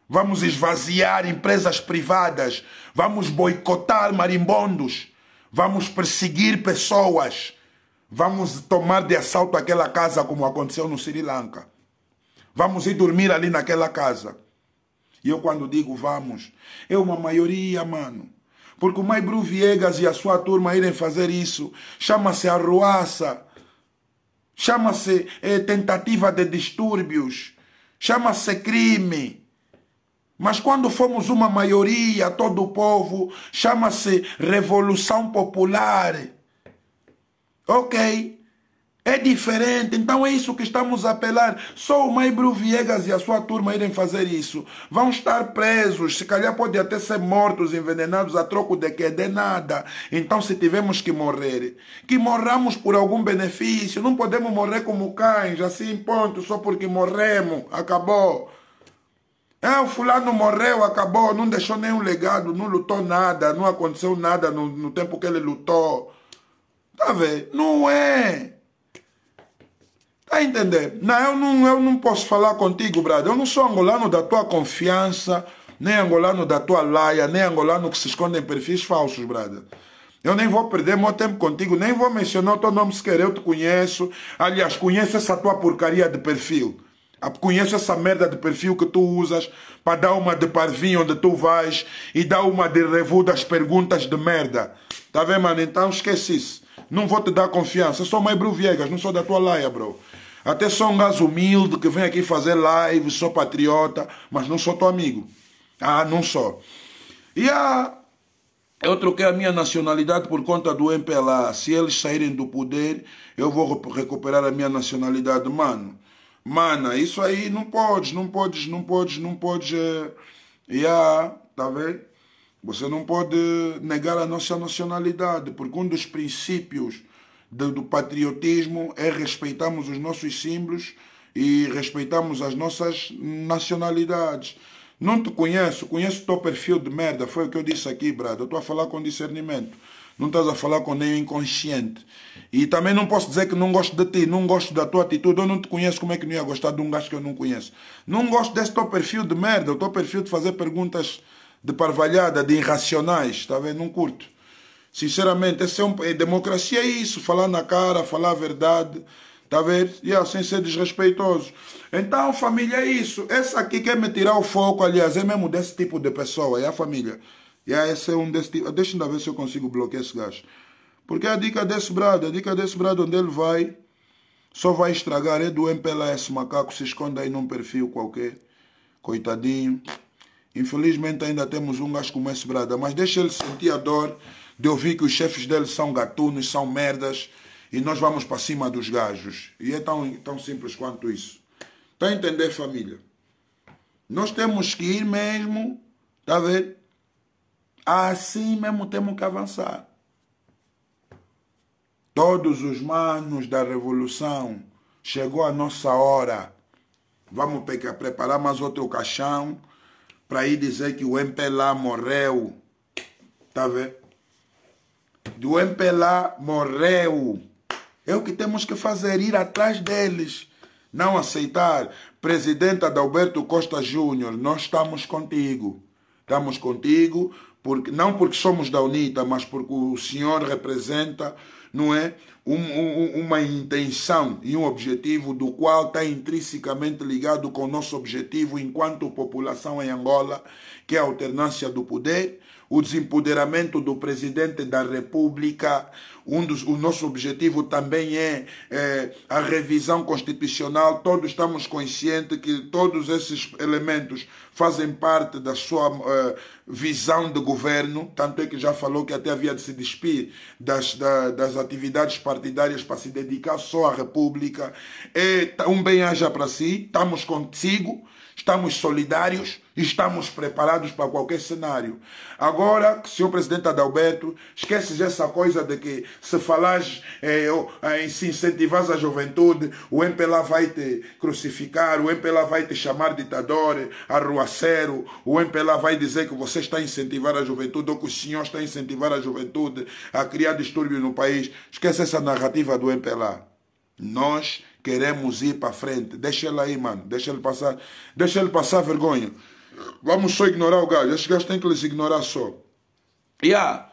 S1: Vamos esvaziar empresas privadas. Vamos boicotar marimbondos. Vamos perseguir pessoas. Vamos tomar de assalto aquela casa, como aconteceu no Sri Lanka. Vamos ir dormir ali naquela casa. E eu, quando digo vamos, é uma maioria, mano. Porque o Maibru Viegas e a sua turma irem fazer isso chama-se arruaça, chama-se é, tentativa de distúrbios, chama-se crime. Mas quando fomos uma maioria, todo o povo, chama-se revolução popular. Ok? É diferente, então é isso que estamos a apelar. Só o Maibro Viegas e a sua turma irem fazer isso. Vão estar presos, se calhar podem até ser mortos, envenenados a troco de que? De nada. Então se tivermos que morrer, que morramos por algum benefício, não podemos morrer como cães, assim ponto, só porque morremos, acabou. É, o fulano morreu, acabou, não deixou nenhum legado, não lutou nada, não aconteceu nada no, no tempo que ele lutou. Tá vendo? Não é. Tá entendendo? Não eu, não, eu não posso falar contigo, brother. Eu não sou angolano da tua confiança, nem angolano da tua laia, nem angolano que se esconde em perfis falsos, brother. Eu nem vou perder meu tempo contigo, nem vou mencionar o teu nome sequer, eu te conheço. Aliás, conheço essa tua porcaria de perfil. Ah, conheço essa merda de perfil que tu usas para dar uma de parvinho onde tu vais e dar uma de revu das perguntas de merda. Tá vendo, mano? Então esquece isso. Não vou te dar confiança. Eu sou mais Bru Viegas, não sou da tua laia, bro. Até sou um gajo humilde que vem aqui fazer live, sou patriota, mas não sou teu amigo. Ah, não sou. E a... Ah, eu troquei a minha nacionalidade por conta do MPLA. Se eles saírem do poder, eu vou recuperar a minha nacionalidade, mano. Mana, isso aí não podes, não podes, não podes, não podes. Uh, eh, yeah, tá vendo? Você não pode negar a nossa nacionalidade, porque um dos princípios do, do patriotismo é respeitarmos os nossos símbolos e respeitarmos as nossas nacionalidades. Não te conheço, conheço o teu perfil de merda, foi o que eu disse aqui, Brad. Eu estou a falar com discernimento. Não estás a falar com nenhum inconsciente. E também não posso dizer que não gosto de ti, não gosto da tua atitude, eu não te conheço, como é que não ia gostar de um gajo que eu não conheço? Não gosto desse teu perfil de merda, o teu perfil de fazer perguntas de parvalhada, de irracionais, está vendo? Não curto. Sinceramente, esse é um, é, democracia é isso, falar na cara, falar a verdade, está vendo? Yeah, sem ser desrespeitoso. Então, família, é isso. Essa aqui quer me tirar o foco, aliás, é mesmo desse tipo de pessoa, é a família. E aí, esse é um desse tipo. Deixa eu ver se eu consigo bloquear esse gajo. Porque a dica desse brado, a dica desse brado onde ele vai, só vai estragar. É do MPLS, macaco, se esconde aí num perfil qualquer. Coitadinho. Infelizmente ainda temos um gajo como esse brado. mas deixa ele sentir a dor de ouvir que os chefes dele são gatunos, são merdas, e nós vamos para cima dos gajos. E é tão, tão simples quanto isso. Está a entender, família? Nós temos que ir mesmo, está a ver? Assim mesmo temos que avançar. Todos os manos da revolução, chegou a nossa hora. Vamos preparar mais outro caixão para ir dizer que o MPLA morreu. Tá vendo? Do MPLA morreu. É o que temos que fazer, ir atrás deles. Não aceitar. Presidenta Adalberto Costa Júnior, nós estamos contigo. Estamos contigo porque, não porque somos da UNITA, mas porque o senhor representa, não é, um, um, uma intenção e um objetivo do qual está intrinsecamente ligado com o nosso objetivo enquanto população em Angola, que é a alternância do poder, o desempoderamento do presidente da República, um dos, o nosso objetivo também é, é a revisão constitucional. Todos estamos conscientes que todos esses elementos fazem parte da sua uh, visão de governo. Tanto é que já falou que até havia de se despir das, da, das atividades partidárias para se dedicar só à República. É um bem-aja para si. Estamos contigo, estamos solidários Estamos preparados para qualquer cenário. Agora, senhor presidente Adalberto, esqueces essa coisa de que se falares eh, eh em se incentivares a juventude, o MPLA vai te crucificar, o MPLA vai te chamar ditador, arruaceiro, o MPLA vai dizer que você está a incentivar a juventude ou que o senhor está a incentivar a juventude a criar distúrbios no país. Esquece essa narrativa do MPLA. Nós queremos ir para frente. Deixa ele aí, mano. Deixa ele passar. Deixa ele passar vergonha. Vamos só ignorar o gajo. Esses gajos têm que lhes ignorar só. E yeah.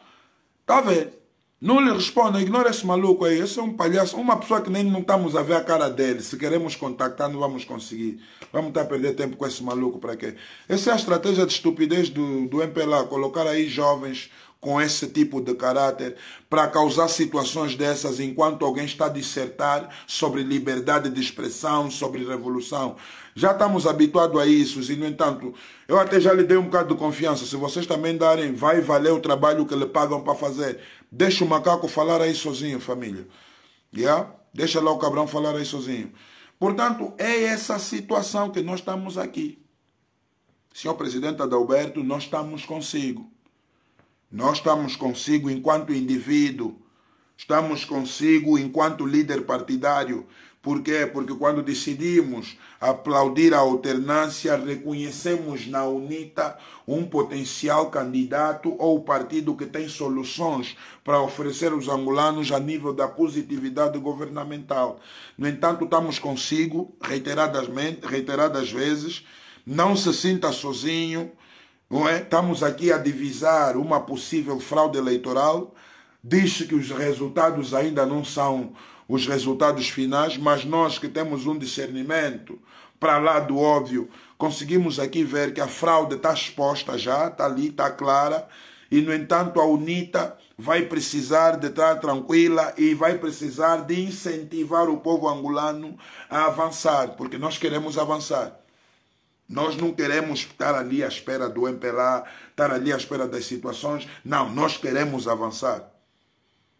S1: tá vendo? Não lhe responda, ignora esse maluco aí. Esse é um palhaço, uma pessoa que nem não estamos a ver a cara dele. Se queremos contactar, não vamos conseguir. Vamos estar tá a perder tempo com esse maluco para quê? Essa é a estratégia de estupidez do, do MPLA, colocar aí jovens com esse tipo de caráter para causar situações dessas enquanto alguém está a dissertar sobre liberdade de expressão, sobre revolução. Já estamos habituados a isso e, no entanto, eu até já lhe dei um bocado de confiança. Se vocês também darem, vai valer o trabalho que lhe pagam para fazer. Deixa o macaco falar aí sozinho, família. Yeah? Deixa lá o cabrão falar aí sozinho. Portanto, é essa situação que nós estamos aqui. Senhor presidente Adalberto, nós estamos consigo. Nós estamos consigo enquanto indivíduo, estamos consigo enquanto líder partidário. Por quê? Porque quando decidimos aplaudir a alternância, reconhecemos na UNITA um potencial candidato ou partido que tem soluções para oferecer aos angolanos a nível da positividade governamental. No entanto, estamos consigo, reiteradas, reiteradas vezes, não se sinta sozinho, não é? Estamos aqui a divisar uma possível fraude eleitoral. Diz-se que os resultados ainda não são os resultados finais, mas nós que temos um discernimento para lá do óbvio, conseguimos aqui ver que a fraude está exposta já, está ali, está clara, e no entanto a UNITA vai precisar de estar tranquila e vai precisar de incentivar o povo angolano a avançar, porque nós queremos avançar. Nós não queremos estar ali à espera do empelar, estar ali à espera das situações. Não, nós queremos avançar.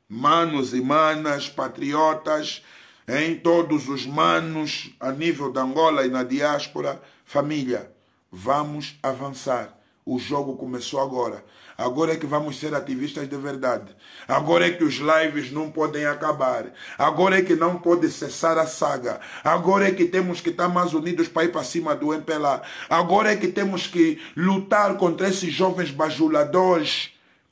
S1: Manos e manas, patriotas, em todos os manos a nível da Angola e na diáspora, família, vamos avançar. O jogo começou agora. Agora é que vamos ser ativistas de verdade. Agora é que os lives não podem acabar. Agora é que não pode cessar a saga. Agora é que temos que estar mais unidos para ir para cima do MPLA. Agora é que temos que lutar contra esses jovens bajuladores.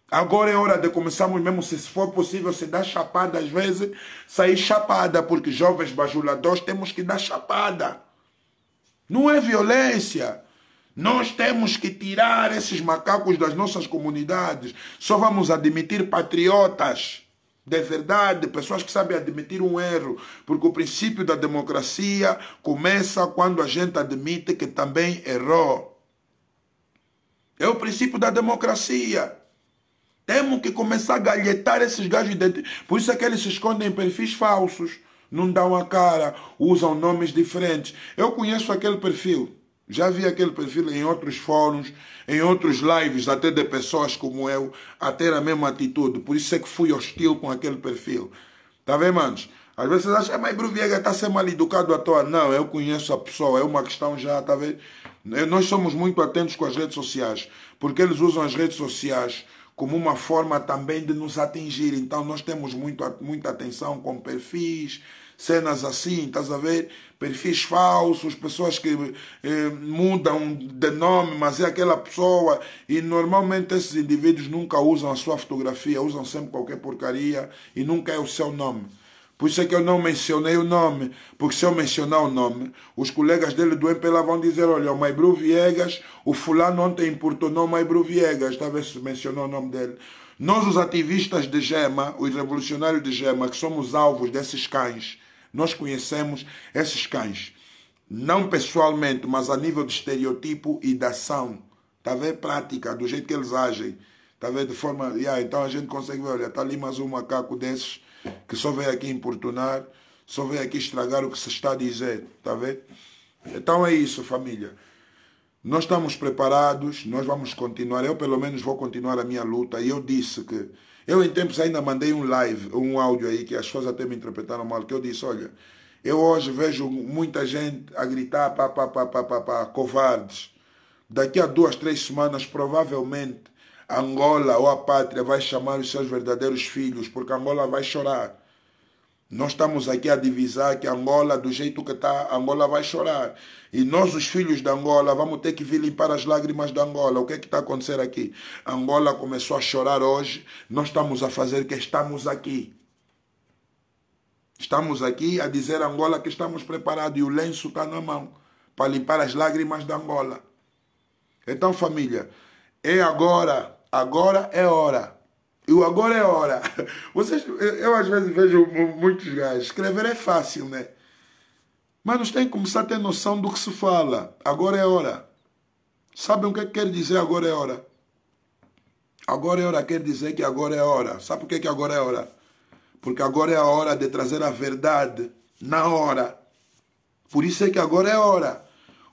S1: Agora é hora de começarmos mesmo, se for possível, se dar chapada às vezes, sair chapada, porque jovens bajuladores temos que dar chapada. Não é violência. Nós temos que tirar esses macacos das nossas comunidades. Só vamos admitir patriotas de verdade, pessoas que sabem admitir um erro, porque o princípio da democracia começa quando a gente admite que também errou. É o princípio da democracia. Temos que começar a galhetar esses gajos. De... Por isso é que eles se escondem em perfis falsos, não dão a cara, usam nomes diferentes. Eu conheço aquele perfil. Já vi aquele perfil em outros fóruns, em outros lives, até de pessoas como eu, a ter a mesma atitude. Por isso é que fui hostil com aquele perfil. Tá vendo, manos? Às vezes vocês acham, é, mas Bruno Viega está sendo mal educado à toa. Não, eu conheço a pessoa, é uma questão já, tá vendo? Nós somos muito atentos com as redes sociais, porque eles usam as redes sociais como uma forma também de nos atingir. Então nós temos muito, muita atenção com perfis, cenas assim, estás a ver? perfis falsos, pessoas que eh, mudam de nome, mas é aquela pessoa. E normalmente esses indivíduos nunca usam a sua fotografia, usam sempre qualquer porcaria e nunca é o seu nome. Por isso é que eu não mencionei o nome, porque se eu mencionar o nome, os colegas dele do MPLA vão dizer, olha, o Maibru Viegas, o fulano ontem importunou o Maibru Viegas, talvez se mencionou o nome dele. Nós, os ativistas de Gema, os revolucionários de Gema, que somos alvos desses cães, nós conhecemos esses cães, não pessoalmente, mas a nível de estereotipo e da ação, tá vendo? Prática, do jeito que eles agem, tá vendo? De forma. Yeah, então a gente consegue ver, olha, tá ali mais um macaco desses que só vem aqui importunar, só vem aqui estragar o que se está a dizer, tá vendo? Então é isso, família. Nós estamos preparados, nós vamos continuar. Eu, pelo menos, vou continuar a minha luta. E eu disse que eu, em tempos, ainda mandei um live, um áudio aí, que as pessoas até me interpretaram mal, que eu disse: olha, eu hoje vejo muita gente a gritar, pá, pá, pá, pá, pá, pá covardes. Daqui a duas, três semanas, provavelmente, Angola ou a pátria vai chamar os seus verdadeiros filhos, porque Angola vai chorar. Nós estamos aqui a divisar que Angola, do jeito que está, Angola vai chorar. E nós, os filhos de Angola, vamos ter que vir limpar as lágrimas de Angola. O que é que está acontecendo aqui? Angola começou a chorar hoje. Nós estamos a fazer que estamos aqui. Estamos aqui a dizer a Angola que estamos preparados e o lenço está na mão para limpar as lágrimas de Angola. Então, família, é agora, agora é hora o agora é hora. Vocês, eu às vezes vejo muitos gajos. Escrever é fácil, né? Mas nós temos que começar a ter noção do que se fala. Agora é hora. Sabem o é que quer dizer agora é hora? Agora é hora quer dizer que agora é hora. Sabe por que, é que agora é hora? Porque agora é a hora de trazer a verdade na hora. Por isso é que agora é hora.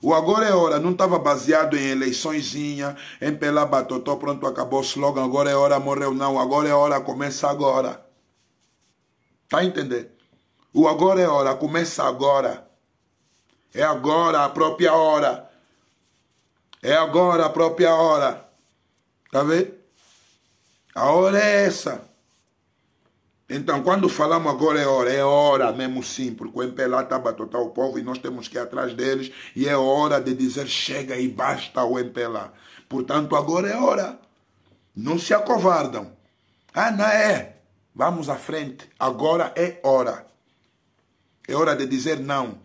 S1: O agora é hora não estava baseado em eleiçõezinha, em pela batotó, pronto, acabou o slogan, agora é hora, morreu não, agora é hora, começa agora. Tá entendendo? O agora é hora, começa agora. É agora a própria hora. É agora a própria hora. Tá vendo? A hora é essa. Então, quando falamos agora é hora, é hora mesmo sim, porque o lá está batotando batotar o povo e nós temos que ir atrás deles, e é hora de dizer chega e basta o lá. Portanto, agora é hora. Não se acovardam. Ah, não é. Vamos à frente. Agora é hora. É hora de dizer não.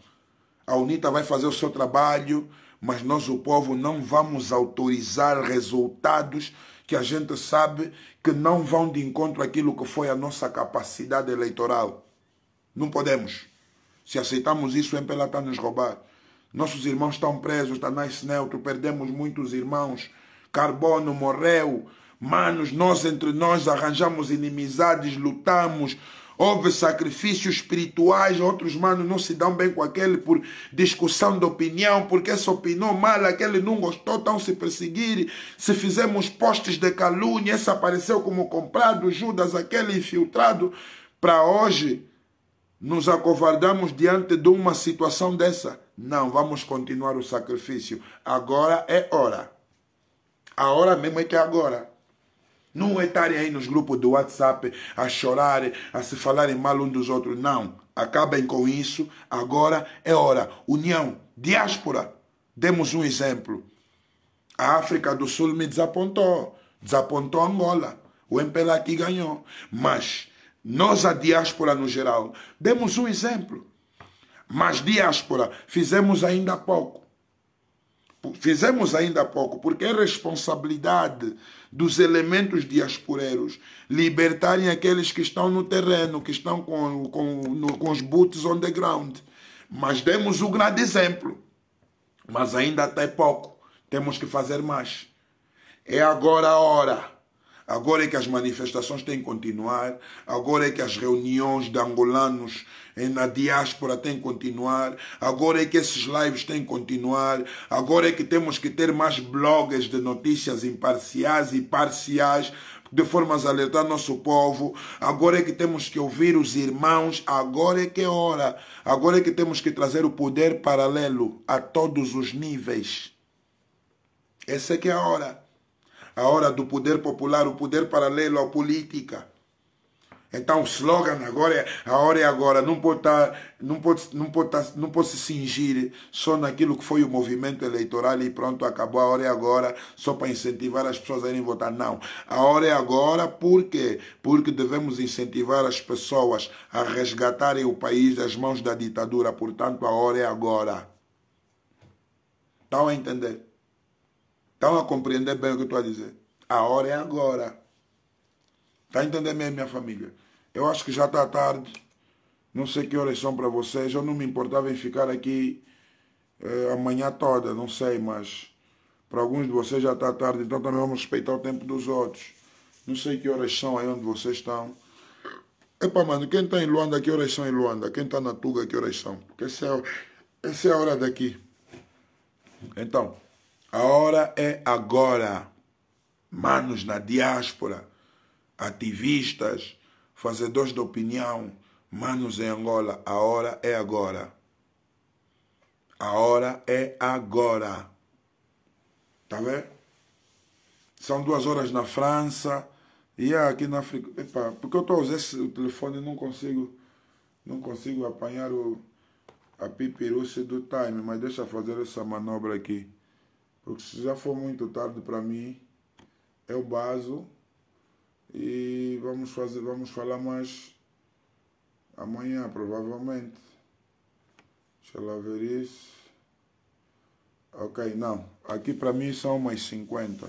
S1: A UNITA vai fazer o seu trabalho, mas nós, o povo, não vamos autorizar resultados que a gente sabe que não vão de encontro àquilo que foi a nossa capacidade eleitoral. Não podemos. Se aceitamos isso, o MPLA está nos roubar. Nossos irmãos estão presos, está mais neutro, perdemos muitos irmãos. Carbono morreu. Manos, nós entre nós arranjamos inimizades, lutamos, Houve sacrifícios espirituais, outros manos não se dão bem com aquele por discussão de opinião, porque esse opinou mal, aquele não gostou, tão se perseguir. Se fizemos postes de calúnia, esse apareceu como comprado, Judas, aquele infiltrado. Para hoje, nos acovardamos diante de uma situação dessa. Não, vamos continuar o sacrifício. Agora é hora. A hora mesmo é que é agora. Não é estarem aí nos grupos do WhatsApp a chorar, a se falarem mal um dos outros. Não. Acabem com isso. Agora é hora. União, diáspora. Demos um exemplo. A África do Sul me desapontou. Desapontou Angola. O MPLA aqui ganhou. Mas nós, a diáspora no geral, demos um exemplo. Mas diáspora fizemos ainda pouco fizemos ainda há pouco, porque é responsabilidade dos elementos diasporeiros libertarem aqueles que estão no terreno, que estão com, com, no, com os boots on the ground. Mas demos o um grande exemplo. Mas ainda até pouco. Temos que fazer mais. É agora a hora. Agora é que as manifestações têm que continuar, agora é que as reuniões de angolanos na diáspora tem que continuar, agora é que esses lives têm que continuar, agora é que temos que ter mais blogs de notícias imparciais e parciais de formas a alertar nosso povo. Agora é que temos que ouvir os irmãos, agora é que é hora, agora é que temos que trazer o poder paralelo a todos os níveis. Essa é que é a hora. A hora do poder popular, o poder paralelo à política. Então o slogan agora é a hora é agora, não pode tá, não pode, não pode, tá, não pode se cingir só naquilo que foi o movimento eleitoral e pronto, acabou a hora é agora, só para incentivar as pessoas a irem votar. Não. A hora é agora, por quê? Porque devemos incentivar as pessoas a resgatarem o país das mãos da ditadura, portanto a hora é agora. Estão a entender? Estão a compreender bem o que eu estou a dizer? A hora é agora. Está entendendo mesmo, minha família? Eu acho que já está tarde. Não sei que horas são para vocês. Eu não me importava em ficar aqui eh, amanhã toda, não sei, mas para alguns de vocês já está tarde, então também vamos respeitar o tempo dos outros. Não sei que horas são aí onde vocês estão. Epa, mano, quem está em Luanda, que horas são em Luanda? Quem está na Tuga, que horas são? Porque essa é, essa é a hora daqui. Então, a hora é agora. Manos na diáspora, ativistas, fazedores de opinião, manos em Angola, a hora é agora. A hora é agora. Tá vendo? São duas horas na França e aqui na África. Epa, porque eu estou usando esse, o telefone e não consigo, não consigo apanhar o, a pipiruce do time. Mas deixa eu fazer essa manobra aqui. Porque se já for muito tarde para mim, eu baso e vamos, fazer, vamos falar mais amanhã, provavelmente. Deixa eu ver isso. Ok, não. Aqui para mim são umas 50.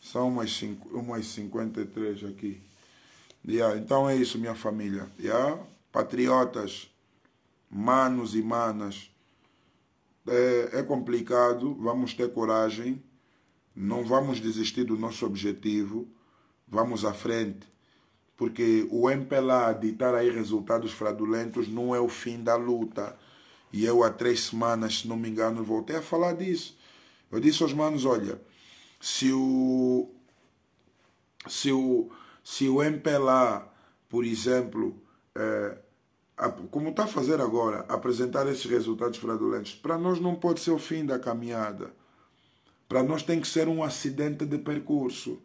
S1: São umas, 5, umas 53 aqui. Yeah, então é isso, minha família. Yeah? Patriotas, manos e manas. É, é, complicado, vamos ter coragem, não vamos desistir do nosso objetivo. Vamos à frente, porque o MPLA ditar aí resultados fraudulentos não é o fim da luta. E eu há três semanas, se não me engano, voltei a falar disso. Eu disse aos manos, olha, se o se o, se o MPLA, por exemplo, é, como está a fazer agora, apresentar esses resultados fraudulentos, para nós não pode ser o fim da caminhada. Para nós tem que ser um acidente de percurso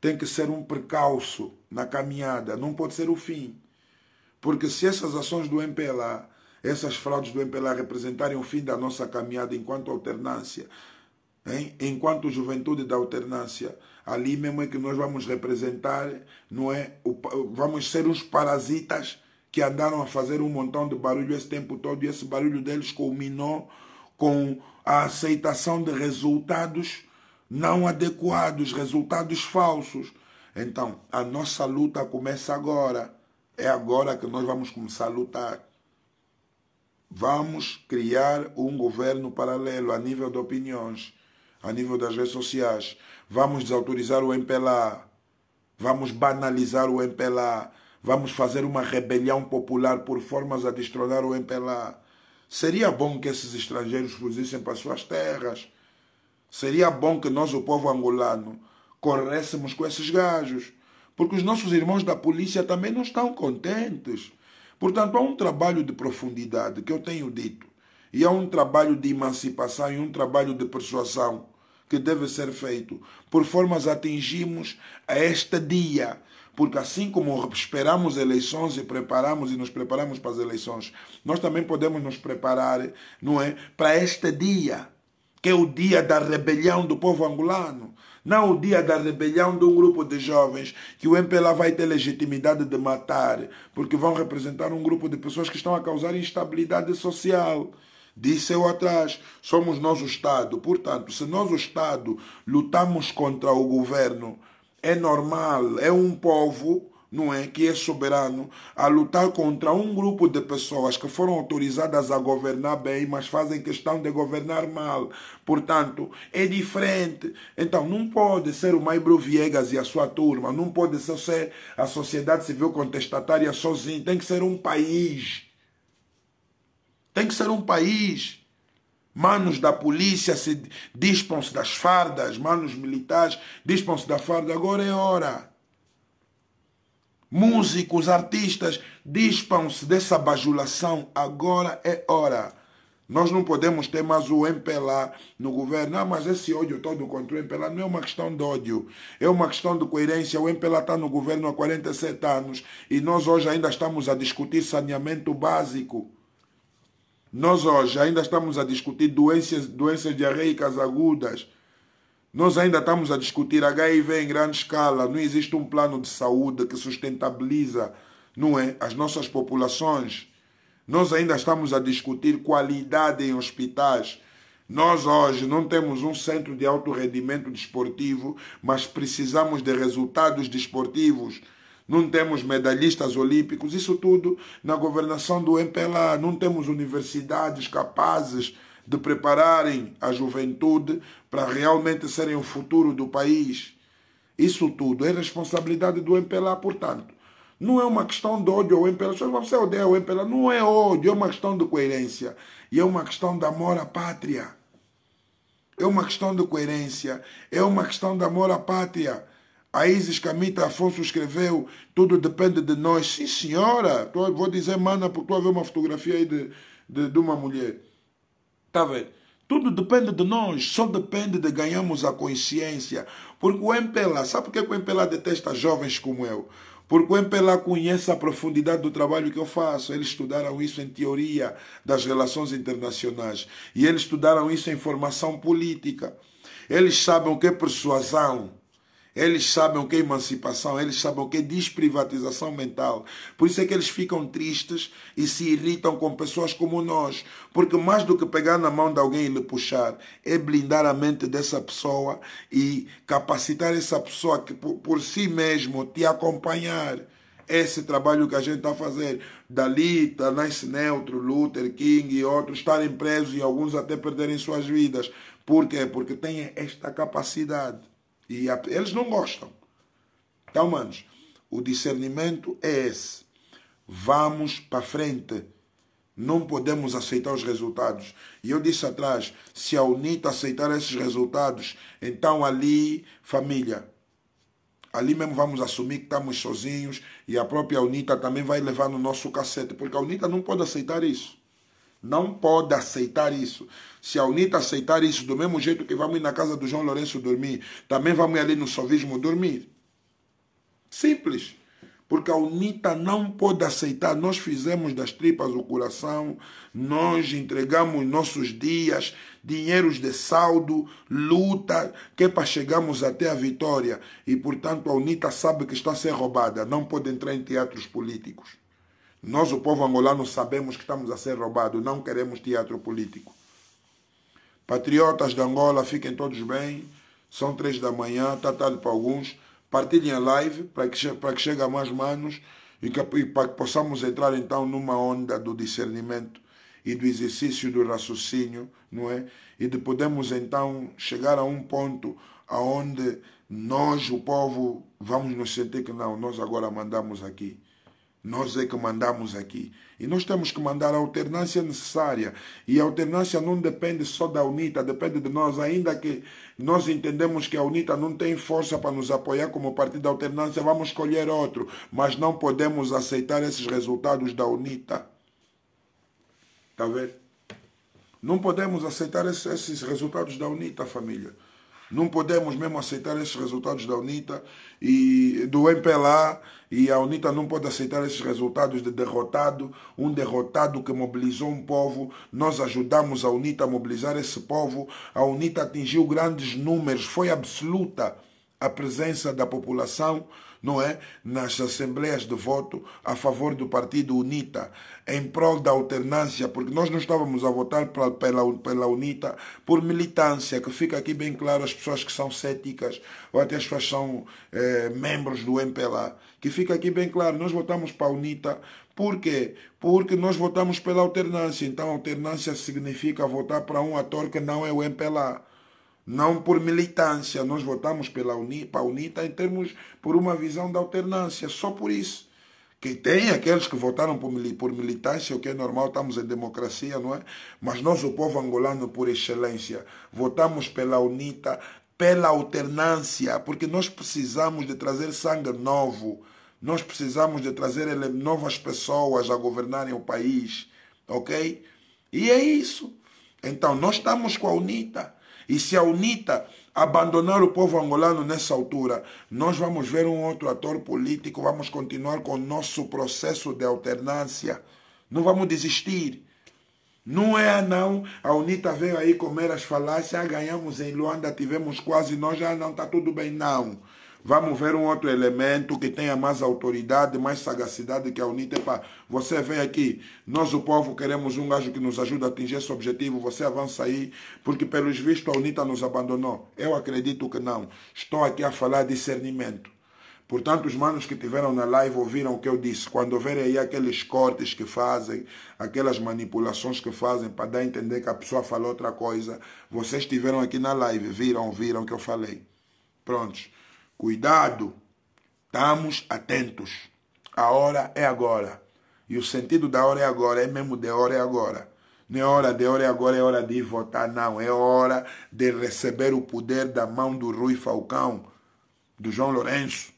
S1: tem que ser um precalço na caminhada, não pode ser o fim. Porque se essas ações do MPLA, essas fraudes do MPLA representarem o fim da nossa caminhada enquanto alternância, hein? enquanto juventude da alternância, ali mesmo é que nós vamos representar, não é? vamos ser uns parasitas que andaram a fazer um montão de barulho esse tempo todo e esse barulho deles culminou com a aceitação de resultados não adequados, resultados falsos. Então, a nossa luta começa agora. É agora que nós vamos começar a lutar. Vamos criar um governo paralelo a nível de opiniões, a nível das redes sociais. Vamos desautorizar o MPLA. Vamos banalizar o MPLA. Vamos fazer uma rebelião popular por formas a destronar o MPLA. Seria bom que esses estrangeiros fugissem para suas terras Seria bom que nós, o povo angolano, corressemos com esses gajos, porque os nossos irmãos da polícia também não estão contentes. Portanto, há um trabalho de profundidade que eu tenho dito, e há um trabalho de emancipação e um trabalho de persuasão que deve ser feito, por formas atingimos a este dia. Porque assim como esperamos eleições e preparamos e nos preparamos para as eleições, nós também podemos nos preparar, não é, para este dia que é o dia da rebelião do povo angolano, não o dia da rebelião de um grupo de jovens que o MPLA vai ter legitimidade de matar, porque vão representar um grupo de pessoas que estão a causar instabilidade social. Disse eu atrás, somos nós o Estado. Portanto, se nós o Estado lutamos contra o governo, é normal, é um povo não é, que é soberano, a lutar contra um grupo de pessoas que foram autorizadas a governar bem, mas fazem questão de governar mal. Portanto, é diferente. Então, não pode ser o Maibro Viegas e a sua turma, não pode só ser a sociedade civil contestatária sozinha, tem que ser um país. Tem que ser um país. Manos da polícia se dispam-se das fardas, manos militares dispam-se da farda. Agora é hora músicos, artistas, dispam-se dessa bajulação. Agora é hora. Nós não podemos ter mais o MPLA no governo. Ah, mas esse ódio todo contra o MPLA não é uma questão de ódio, é uma questão de coerência. O MPLA está no governo há 47 anos e nós hoje ainda estamos a discutir saneamento básico. Nós hoje ainda estamos a discutir doenças, doenças diarreicas agudas. Nós ainda estamos a discutir HIV em grande escala, não existe um plano de saúde que sustentabiliza não é, as nossas populações. Nós ainda estamos a discutir qualidade em hospitais. Nós hoje não temos um centro de alto rendimento desportivo, mas precisamos de resultados desportivos. Não temos medalhistas olímpicos, isso tudo na governação do MPLA. Não temos universidades capazes de prepararem a juventude para realmente serem o futuro do país. Isso tudo é responsabilidade do MPLA, portanto. Não é uma questão de ódio ao MPLA. Se você odeia o MPLA, não é ódio, é uma questão de coerência. E é uma questão de amor à pátria. É uma questão de coerência, é uma questão de amor à pátria. A Isis Camita Afonso escreveu: tudo depende de nós. Sim, senhora. Vou dizer, mana, porque tu a ver uma fotografia aí de, de, de uma mulher. Está ver? Tudo depende de nós, só depende de ganharmos a consciência. Porque o MPLA, sabe por que o MPLA detesta jovens como eu? Porque o MPLA conhece a profundidade do trabalho que eu faço. Eles estudaram isso em teoria das relações internacionais. E eles estudaram isso em formação política. Eles sabem o que é persuasão. Eles sabem o que é emancipação, eles sabem o que é desprivatização mental. Por isso é que eles ficam tristes e se irritam com pessoas como nós. Porque mais do que pegar na mão de alguém e lhe puxar, é blindar a mente dessa pessoa e capacitar essa pessoa que por, por si mesmo te acompanhar. Esse trabalho que a gente está a fazer. Dalita, Nice Neutro, Luther King e outros estarem presos e alguns até perderem suas vidas. Por quê? Porque têm esta capacidade e a, eles não gostam. Então, manos, o discernimento é esse. Vamos para frente. Não podemos aceitar os resultados. E eu disse atrás: se a é UNITA aceitar esses resultados, então ali, família, ali mesmo vamos assumir que estamos sozinhos e a própria UNITA também vai levar no nosso cacete, porque a UNITA não pode aceitar isso. Não pode aceitar isso. Se a UNITA aceitar isso, do mesmo jeito que vamos ir na casa do João Lourenço dormir, também vamos ir ali no sovismo dormir. Simples. Porque a UNITA não pode aceitar. Nós fizemos das tripas o coração, nós entregamos nossos dias, dinheiros de saldo, luta, que é para chegarmos até a vitória. E, portanto, a UNITA sabe que está a ser roubada. Não pode entrar em teatros políticos. Nós, o povo angolano, sabemos que estamos a ser roubados, não queremos teatro político. Patriotas de Angola, fiquem todos bem. São três da manhã, está tarde para alguns. Partilhem a live para que, para que chegue a mais manos e, que, e para que possamos entrar então numa onda do discernimento e do exercício do raciocínio, não é? E de podemos então chegar a um ponto aonde nós, o povo, vamos nos sentir que não, nós agora mandamos aqui. Nós é que mandamos aqui. E nós temos que mandar a alternância necessária. E a alternância não depende só da UNITA, depende de nós, ainda que nós entendemos que a UNITA não tem força para nos apoiar como partido da alternância, vamos escolher outro. Mas não podemos aceitar esses resultados da UNITA. Está vendo? Não podemos aceitar esses resultados da UNITA, família. Não podemos mesmo aceitar esses resultados da UNITA e do MPLA e a UNITA não pode aceitar esses resultados de derrotado, um derrotado que mobilizou um povo. Nós ajudamos a UNITA a mobilizar esse povo. A UNITA atingiu grandes números, foi absoluta a presença da população, não é, nas assembleias de voto a favor do partido UNITA em prol da alternância, porque nós não estávamos a votar pra, pela, pela UNITA por militância, que fica aqui bem claro as pessoas que são céticas ou até as pessoas que são eh, membros do MPLA, que fica aqui bem claro, nós votamos para a UNITA por quê? Porque nós votamos pela alternância, então alternância significa votar para um ator que não é o MPLA não por militância. Nós votamos pela UNI, para a UNITA em termos por uma visão da alternância, só por isso que tem aqueles que votaram por militância, o que é normal, estamos em democracia, não é? Mas nós, o povo angolano, por excelência, votamos pela UNITA, pela alternância, porque nós precisamos de trazer sangue novo, nós precisamos de trazer novas pessoas a governarem o país, ok? E é isso. Então, nós estamos com a UNITA. E se a UNITA abandonar o povo angolano nessa altura, nós vamos ver um outro ator político, vamos continuar com o nosso processo de alternância. Não vamos desistir. Não é ah, não, a UNITA veio aí comer as falácias, ah, ganhamos em Luanda, tivemos quase, nós já ah, não está tudo bem, não. Vamos ver um outro elemento que tenha mais autoridade, mais sagacidade que a Unitepa. Você vem aqui, nós o povo queremos um gajo que nos ajude a atingir esse objetivo, você avança aí, porque pelos vistos a UNITA nos abandonou. Eu acredito que não. Estou aqui a falar discernimento. Portanto, os manos que tiveram na live ouviram o que eu disse. Quando verem aí aqueles cortes que fazem, aquelas manipulações que fazem para dar a entender que a pessoa falou outra coisa, vocês estiveram aqui na live, viram, viram o que eu falei. Prontos. Cuidado, estamos atentos. A hora é agora. E o sentido da hora é agora, é mesmo de hora é agora. Não é hora de hora é agora, é hora de ir votar, não. É hora de receber o poder da mão do Rui Falcão, do João Lourenço,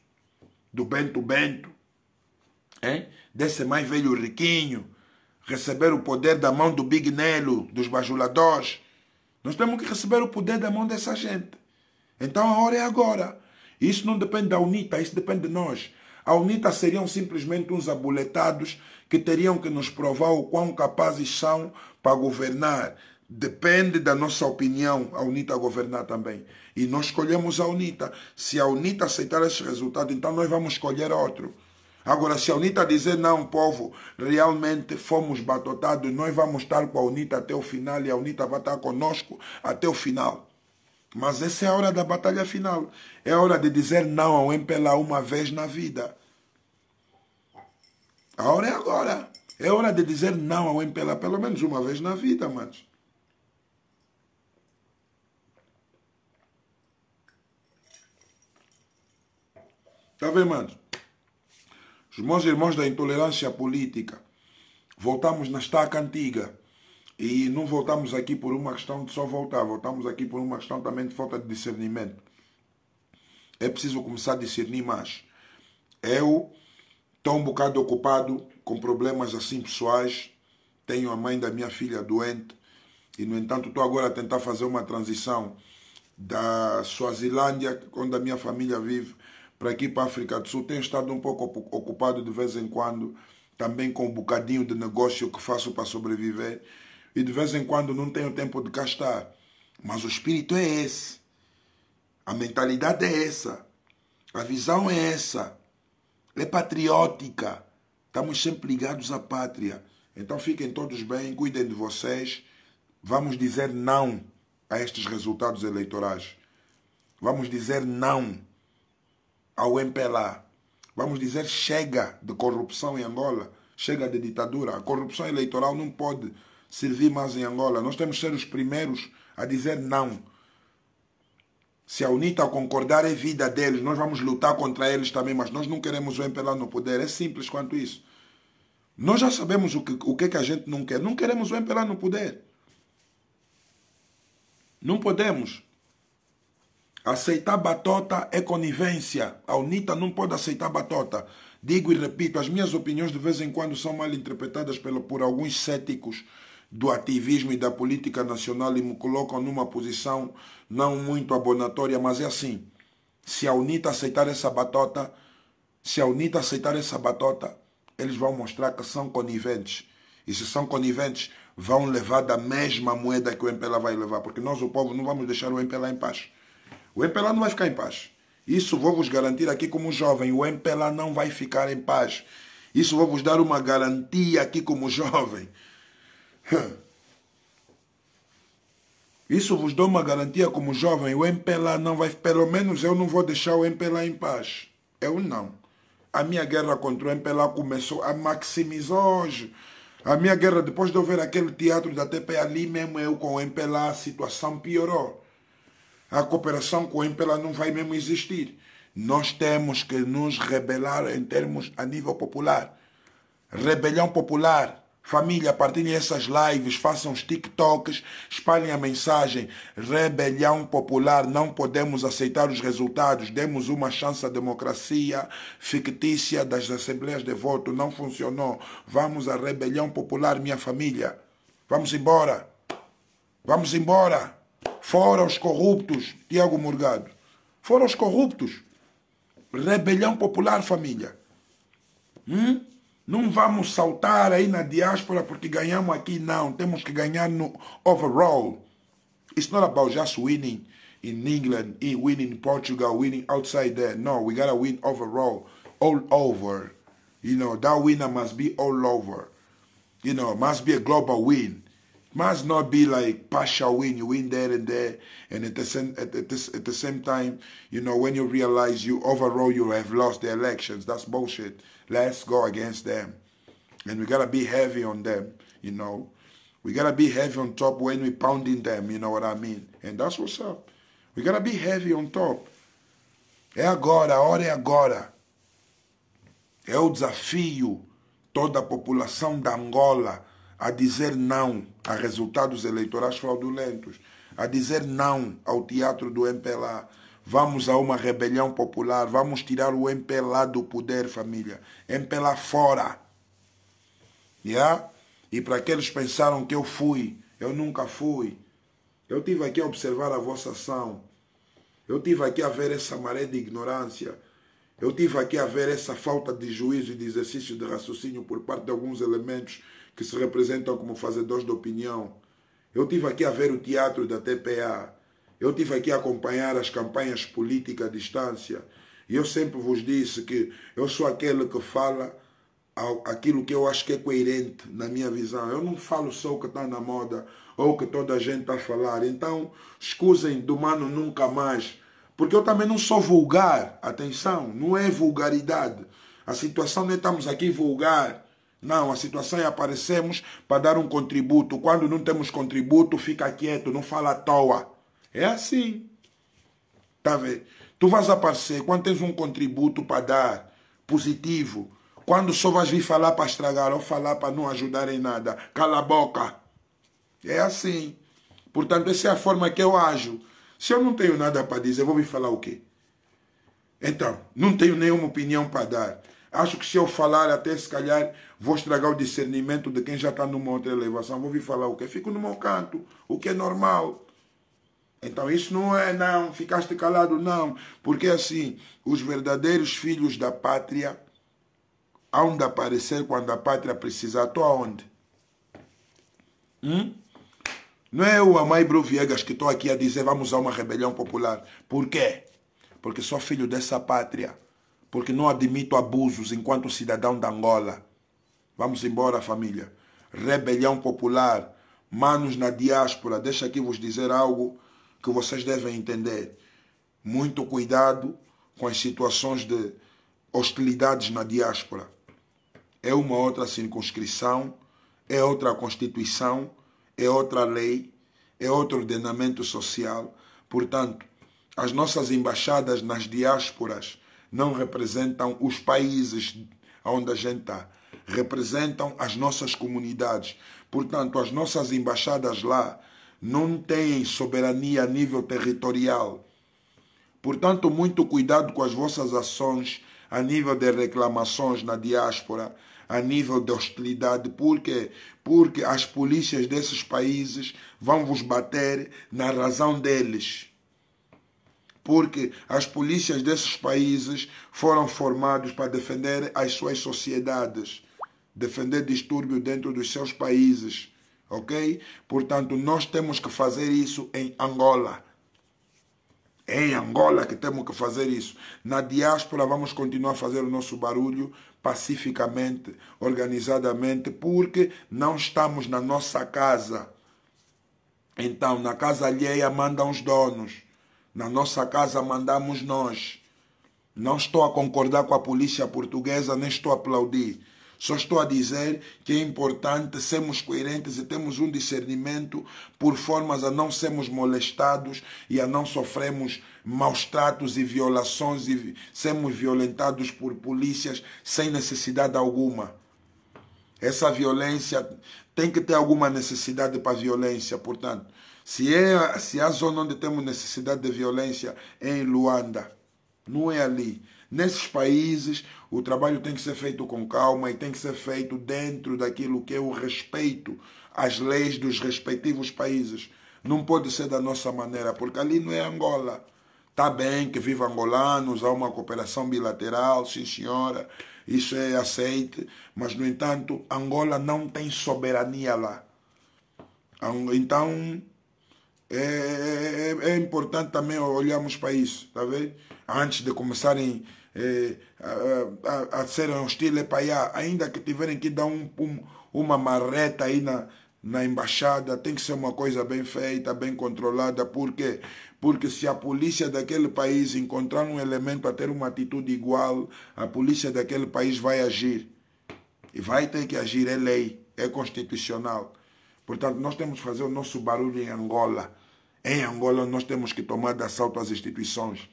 S1: do Bento Bento, hein? desse mais velho riquinho. Receber o poder da mão do Big Nelo, dos bajuladores. Nós temos que receber o poder da mão dessa gente. Então a hora é agora. Isso não depende da UNITA, isso depende de nós. A UNITA seriam simplesmente uns abuletados que teriam que nos provar o quão capazes são para governar. Depende da nossa opinião a UNITA governar também. E nós escolhemos a UNITA. Se a UNITA aceitar esse resultado, então nós vamos escolher outro. Agora, se a UNITA dizer não, povo, realmente fomos batotados, nós vamos estar com a UNITA até o final e a UNITA vai estar conosco até o final. Mas essa é a hora da batalha final. É a hora de dizer não ao MPLA uma vez na vida. A hora é agora. É hora de dizer não ao MPLA pelo menos uma vez na vida, amados. Está vendo, amados? Os meus irmãos da intolerância política, voltamos na estaca antiga. E não voltamos aqui por uma questão de só voltar, voltamos aqui por uma questão também de falta de discernimento. É preciso começar a discernir mais. Eu estou um bocado ocupado com problemas assim pessoais, tenho a mãe da minha filha doente, e no entanto estou agora a tentar fazer uma transição da Suazilândia, onde a minha família vive, para aqui para a África do Sul. Tenho estado um pouco ocupado de vez em quando, também com um bocadinho de negócio que faço para sobreviver e de vez em quando não tenho tempo de gastar Mas o espírito é esse. A mentalidade é essa. A visão é essa. É patriótica. Estamos sempre ligados à pátria. Então fiquem todos bem, cuidem de vocês. Vamos dizer não a estes resultados eleitorais. Vamos dizer não ao MPLA. Vamos dizer chega de corrupção em Angola, chega de ditadura. A corrupção eleitoral não pode servir mais em Angola. Nós temos que ser os primeiros a dizer não. Se a UNITA concordar é vida deles, nós vamos lutar contra eles também, mas nós não queremos o MPLA no poder. É simples quanto isso. Nós já sabemos o que, o que, que a gente não quer. Não queremos o MPLA no poder. Não podemos. Aceitar batota é conivência. A UNITA não pode aceitar batota. Digo e repito, as minhas opiniões de vez em quando são mal interpretadas por alguns céticos do ativismo e da política nacional e me colocam numa posição não muito abonatória, mas é assim. Se a UNITA aceitar essa batota, se a UNITA aceitar essa batota, eles vão mostrar que são coniventes. E se são coniventes, vão levar da mesma moeda que o MPLA vai levar, porque nós, o povo, não vamos deixar o MPLA em paz. O MPLA não vai ficar em paz. Isso vou vos garantir aqui como jovem, o MPLA não vai ficar em paz. Isso vou vos dar uma garantia aqui como jovem. Hum. Isso vos dou uma garantia como jovem, o MPLA não vai, pelo menos eu não vou deixar o MPLA em paz. Eu não. A minha guerra contra o MPLA começou a maximizar hoje. A minha guerra, depois de eu ver aquele teatro da TP ali mesmo, eu com o MPLA, a situação piorou. A cooperação com o MPLA não vai mesmo existir. Nós temos que nos rebelar em termos a nível popular. Rebelião popular, Família, partilhem essas lives, façam os TikToks, espalhem a mensagem. Rebelião popular, não podemos aceitar os resultados. Demos uma chance à democracia fictícia das assembleias de voto, não funcionou. Vamos à rebelião popular, minha família. Vamos embora. Vamos embora. Fora os corruptos, Tiago Morgado. Fora os corruptos. Rebelião popular, família. Hum? Não vamos saltar aí na diáspora porque ganhamos aqui, não. Temos que ganhar no overall. It's not about just winning in England, winning in Portugal, winning outside there. No, we gotta win overall, all over. You know, that winner must be all over. You know, must be a global win. Must not be like partial win. You win there and there, and at the same at, at, at the same time, you know, when you realize you overall you have lost the elections, that's bullshit. Let's go against them. And we gotta be heavy on them, you know. We gotta be heavy on top when we pounding them, you know what I mean? And that's what's up. We gotta be heavy on top. É agora, a hora é agora. É o desafio toda a população da Angola a dizer não a resultados eleitorais fraudulentos, a dizer não ao teatro do MPLA, vamos a uma rebelião popular, vamos tirar o MP lá do poder, família. MP lá fora. Yeah? E para aqueles que pensaram que eu fui, eu nunca fui. Eu tive aqui a observar a vossa ação. Eu tive aqui a ver essa maré de ignorância. Eu tive aqui a ver essa falta de juízo e de exercício de raciocínio por parte de alguns elementos que se representam como fazedores de opinião. Eu tive aqui a ver o teatro da TPA. Eu tive aqui a acompanhar as campanhas políticas à distância e eu sempre vos disse que eu sou aquele que fala aquilo que eu acho que é coerente na minha visão. Eu não falo só o que está na moda ou o que toda a gente está a falar. Então, escusem do mano nunca mais, porque eu também não sou vulgar. Atenção, não é vulgaridade. A situação nem estamos aqui vulgar. Não, a situação é aparecemos para dar um contributo. Quando não temos contributo, fica quieto, não fala à toa. É assim. Tá vendo? Tu vais aparecer quando tens um contributo para dar positivo. Quando só vais vir falar para estragar ou falar para não ajudar em nada. Cala a boca. É assim. Portanto, essa é a forma que eu ajo. Se eu não tenho nada para dizer, vou vir falar o quê? Então, não tenho nenhuma opinião para dar. Acho que se eu falar, até se calhar, vou estragar o discernimento de quem já está numa outra elevação. Vou vir falar o quê? Fico no meu canto, o que é normal. Então isso não é não, ficaste calado não, porque assim, os verdadeiros filhos da pátria hão de aparecer quando a pátria precisar. Estou aonde? Hum? Não é eu, Amai Viegas que estou aqui a dizer vamos a uma rebelião popular. Por quê? Porque sou filho dessa pátria. Porque não admito abusos enquanto cidadão da Angola. Vamos embora, família. Rebelião popular. Manos na diáspora, deixa aqui vos dizer algo que vocês devem entender. Muito cuidado com as situações de hostilidades na diáspora. É uma outra circunscrição, é outra constituição, é outra lei, é outro ordenamento social. Portanto, as nossas embaixadas nas diásporas não representam os países onde a gente está, representam as nossas comunidades. Portanto, as nossas embaixadas lá não têm soberania a nível territorial. Portanto, muito cuidado com as vossas ações a nível de reclamações na diáspora, a nível de hostilidade, porque porque as polícias desses países vão vos bater na razão deles. Porque as polícias desses países foram formados para defender as suas sociedades, defender distúrbio dentro dos seus países ok? Portanto, nós temos que fazer isso em Angola. É em Angola que temos que fazer isso. Na diáspora vamos continuar a fazer o nosso barulho pacificamente, organizadamente, porque não estamos na nossa casa. Então, na casa alheia mandam os donos. Na nossa casa mandamos nós. Não estou a concordar com a polícia portuguesa, nem estou a aplaudir. Só estou a dizer que é importante sermos coerentes e termos um discernimento por formas a não sermos molestados e a não sofremos maus tratos e violações e sermos violentados por polícias sem necessidade alguma. Essa violência tem que ter alguma necessidade para a violência, portanto. Se, é, se há zona onde temos necessidade de violência, é em Luanda. Não é ali. Nesses países, o trabalho tem que ser feito com calma e tem que ser feito dentro daquilo que é o respeito às leis dos respectivos países. Não pode ser da nossa maneira, porque ali não é Angola. Está bem que viva angolanos, há uma cooperação bilateral, sim senhora, isso é aceite, mas no entanto, Angola não tem soberania lá. Então, é, é, é, é importante também olharmos para isso, está vendo? Antes de começarem eh, a, a, a, serem hostis para allá, ainda que tiverem que dar um, um, uma marreta aí na, na embaixada, tem que ser uma coisa bem feita, bem controlada, porque porque se a polícia daquele país encontrar um elemento a ter uma atitude igual, a polícia daquele país vai agir. E vai ter que agir, é lei, é constitucional. Portanto, nós temos que fazer o nosso barulho em Angola. Em Angola, nós temos que tomar de assalto as instituições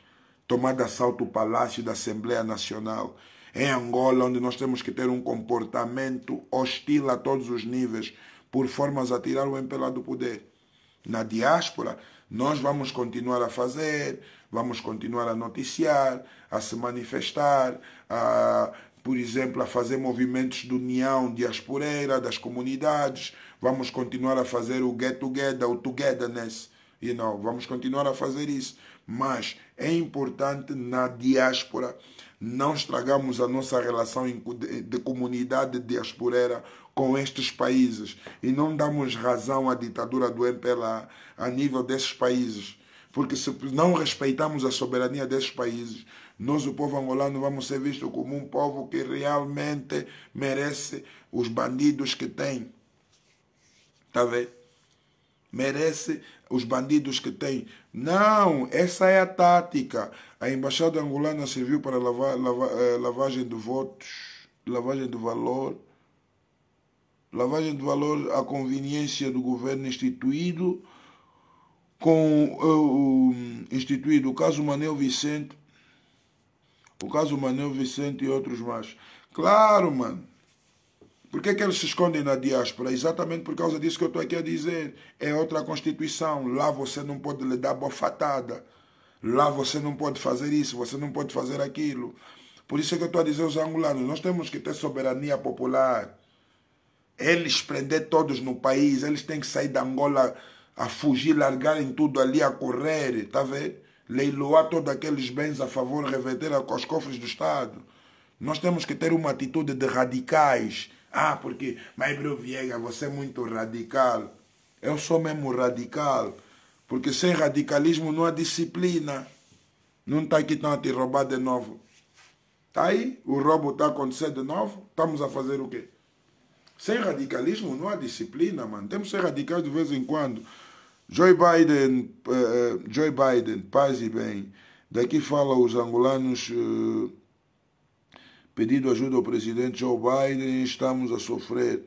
S1: tomar de assalto o Palácio da Assembleia Nacional, em Angola, onde nós temos que ter um comportamento hostil a todos os níveis, por formas a tirar o MPLA do poder. Na diáspora, nós vamos continuar a fazer, vamos continuar a noticiar, a se manifestar, a, por exemplo, a fazer movimentos de união diasporeira das comunidades, vamos continuar a fazer o get together, o togetherness, you know, vamos continuar a fazer isso. Mas é importante na diáspora não estragarmos a nossa relação eh, de comunidade diasporera com estes países e não damos razão à ditadura do MPLA a nível desses países. Porque se não respeitamos a soberania desses países, nós, o povo angolano, vamos ser visto como um povo que realmente merece os bandidos que tem. Está vendo? Merece os bandidos que tem. Não, essa é a tática. A embaixada angolana serviu para lavar, lavar, eh, lavagem de votos, lavagem de valor, lavagem de valor à conveniência do governo instituído, com eh, o uh, instituído o caso Manuel Vicente, o caso Manuel Vicente e outros mais. Claro, mano. Por que, é que eles se escondem na diáspora? Exatamente por causa disso que eu estou aqui a dizer. É outra constituição. Lá você não pode lhe dar bofatada. Lá você não pode fazer isso, você não pode fazer aquilo. Por isso é que eu estou a dizer aos angolanos: nós temos que ter soberania popular. Eles prender todos no país, eles têm que sair da Angola a fugir, largarem tudo ali a correr, está vendo? Leiloar todos aqueles bens a favor, reverter aos cofres do Estado. Nós temos que ter uma atitude de radicais ah, porque Bruno Viega, você é muito radical. Eu sou mesmo radical. Porque sem radicalismo não há disciplina. Não está aqui estão tá, a te roubar de novo. Está aí, o roubo está acontecendo de novo. Estamos a fazer o quê? Sem radicalismo não há disciplina, mano. Temos que ser radicais de vez em quando. Joe Biden, uh, Joe Biden, paz e bem. Daqui fala os angolanos. Uh, pedido ajuda ao presidente Joe Biden e estamos a sofrer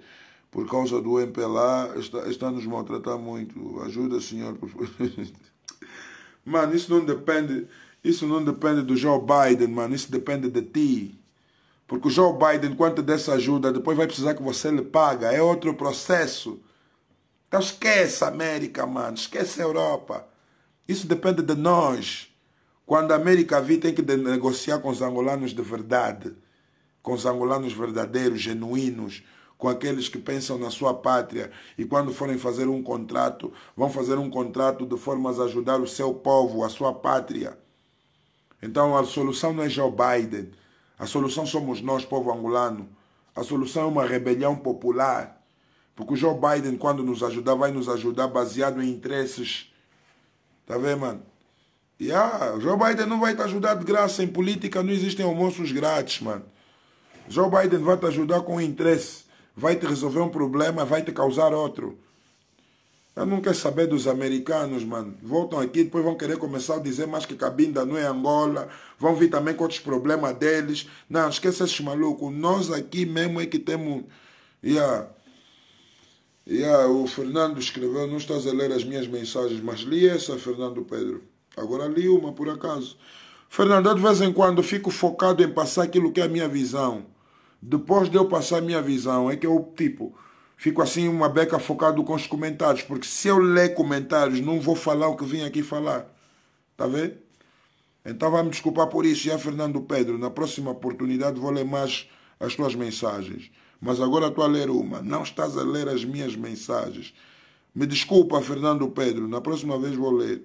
S1: por causa do MPLA, está, está nos maltratar muito. Ajuda, senhor. Por... mano, isso não depende, isso não depende do Joe Biden, mano, isso depende de ti. Porque o Joe Biden, quanto dessa ajuda, depois vai precisar que você lhe paga. É outro processo. Então esquece a América, mano. Esquece a Europa. Isso depende de nós. Quando a América vir, tem que negociar com os angolanos de verdade com os angolanos verdadeiros, genuínos, com aqueles que pensam na sua pátria e quando forem fazer um contrato, vão fazer um contrato de formas a ajudar o seu povo, a sua pátria. Então a solução não é Joe Biden, a solução somos nós, povo angolano. A solução é uma rebelião popular. Porque o Joe Biden, quando nos ajudar, vai nos ajudar baseado em interesses. Tá vendo, mano? E ah, o Joe Biden não vai te ajudar de graça. Em política não existem almoços grátis, mano. Joe Biden vai te ajudar com interesse, vai te resolver um problema, vai te causar outro. Eu não quero saber dos americanos, mano. Voltam aqui, depois vão querer começar a dizer mais que Cabinda não é Angola. Vão vir também com outros problemas deles. Não, esquece esses malucos. Nós aqui mesmo é que temos. Yeah. Yeah, o Fernando escreveu, não estás a ler as minhas mensagens, mas li essa, Fernando Pedro. Agora li uma, por acaso. Fernando, de vez em quando fico focado em passar aquilo que é a minha visão. Depois de eu passar a minha visão, é que eu, tipo, fico assim uma beca focado com os comentários, porque se eu ler comentários, não vou falar o que vim aqui falar. Está vendo? Então vai me desculpar por isso, já Fernando Pedro. Na próxima oportunidade vou ler mais as tuas mensagens. Mas agora estou a ler uma. Não estás a ler as minhas mensagens. Me desculpa, Fernando Pedro. Na próxima vez vou ler.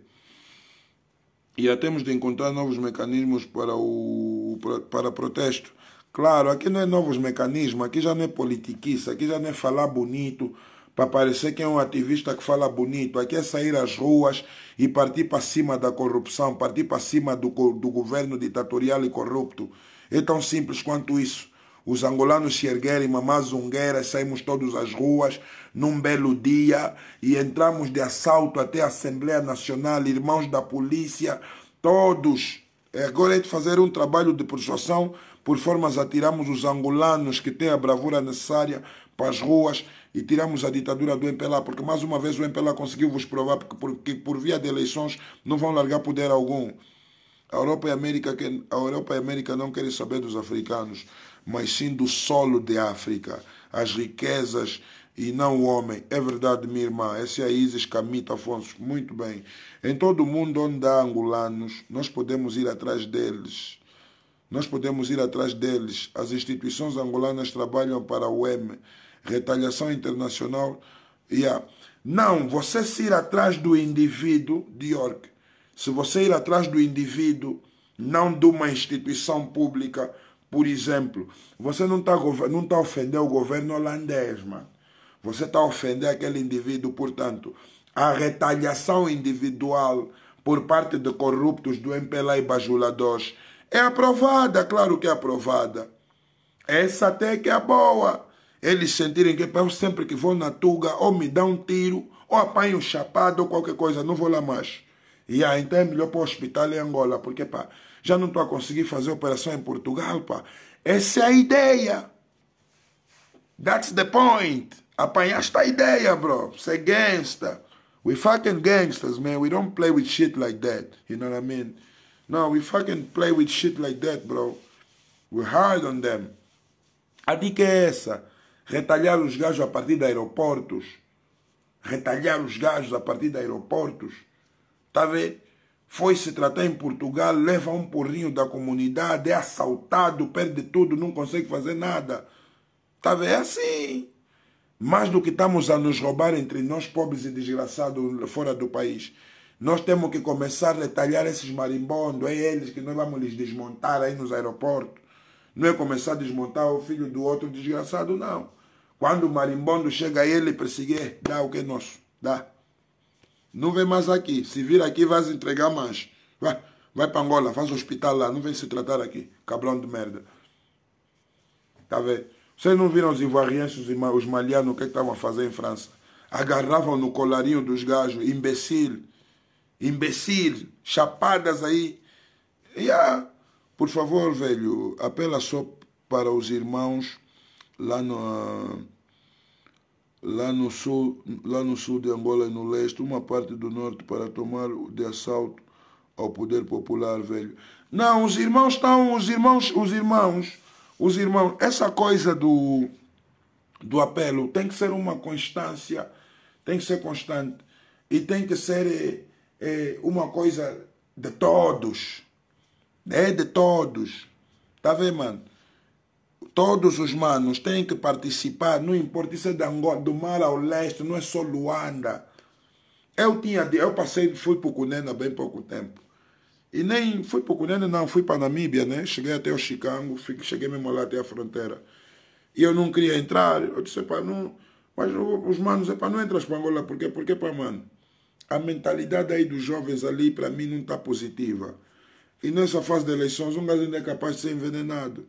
S1: E já temos de encontrar novos mecanismos para, o, para, para protesto. Claro, aqui não é novos mecanismos, aqui já não é politiquice, aqui já não é falar bonito para parecer que é um ativista que fala bonito, aqui é sair às ruas e partir para cima da corrupção, partir para cima do, do governo ditatorial e corrupto. É tão simples quanto isso. Os angolanos se erguerem, mamás zungueira, saímos todos às ruas num belo dia e entramos de assalto até a Assembleia Nacional, irmãos da polícia, todos. É agora é de fazer um trabalho de persuasão por formas a tirarmos os angolanos que têm a bravura necessária para as ruas e tiramos a ditadura do MPLA, porque mais uma vez o MPLA conseguiu vos provar que por, que por via de eleições não vão largar poder algum. A Europa, e a, América, a Europa e a América não querem saber dos africanos, mas sim do solo de África, as riquezas e não o homem. É verdade, minha irmã. esse é a Isis Camita Afonso. Muito bem. Em todo o mundo onde há angolanos, nós podemos ir atrás deles nós podemos ir atrás deles. As instituições angolanas trabalham para o M, retaliação internacional. Yeah. Não, você se ir atrás do indivíduo, de York, se você ir atrás do indivíduo, não de uma instituição pública, por exemplo, você não está não tá ofendendo o governo holandês, mano. Você está ofendendo aquele indivíduo, portanto, a retaliação individual por parte de corruptos do MPLA e bajuladores é aprovada, claro que é aprovada. Essa até que é boa. Eles sentirem que eu sempre que vou na tuga, ou me dá um tiro, ou apanho um chapado, ou qualquer coisa, não vou lá mais. E aí, então é melhor para o hospital em Angola, porque pá, já não estou a conseguir fazer operação em Portugal, pá. Essa é a ideia. That's the point. Apanhaste a ideia, bro. Você é gangsta. We fucking gangsters, man. We don't play with shit like that. You know what I mean? não, we fucking play with shit like that, bro. We're hard on them. A dica é essa. Retalhar os gajos a partir de aeroportos. Retalhar os gajos a partir de aeroportos. Tá vendo? Foi se tratar em Portugal, leva um porrinho da comunidade, é assaltado, perde tudo, não consegue fazer nada. Tá vendo? É assim. Mais do que estamos a nos roubar entre nós, pobres e desgraçados, fora do país. Nós temos que começar a detalhar esses marimbondos, é eles que nós vamos lhes desmontar aí nos aeroportos. Não é começar a desmontar o filho do outro desgraçado, não. Quando o marimbondo chega a ele perseguir, dá o que é nosso, dá. Não vem mais aqui. Se vir aqui, vais entregar mais. Vai, vai para Angola, faz hospital lá. Não vem se tratar aqui, cabrão de merda. Tá vendo? Vocês não viram os ivoirianos, os malianos, o é que estavam a fazer em França? Agarravam no colarinho dos gajos, imbecil imbecil, chapadas aí. E ah, por favor, velho, apela só para os irmãos lá no, lá no sul, lá no sul de Angola e no leste, uma parte do norte para tomar de assalto ao poder popular, velho. Não, os irmãos estão, os irmãos, os irmãos, os irmãos, essa coisa do do apelo tem que ser uma constância, tem que ser constante e tem que ser eh, é uma coisa de todos. É de todos. Tá vendo, mano? Todos os manos têm que participar, não importa se é de Angola, do mar ao leste, não é só Luanda. Eu tinha, eu passei, fui para o Cunena bem pouco tempo. E nem fui para o Cunene, não, fui para Namíbia, né? Cheguei até o Chicago, cheguei mesmo lá até a fronteira. E eu não queria entrar, eu disse, para não. Mas os manos, é para não entras para Angola, por quê? Por quê, mano? a mentalidade aí dos jovens ali, para mim, não está positiva. E nessa fase de eleições, um gajo ainda é capaz de ser envenenado.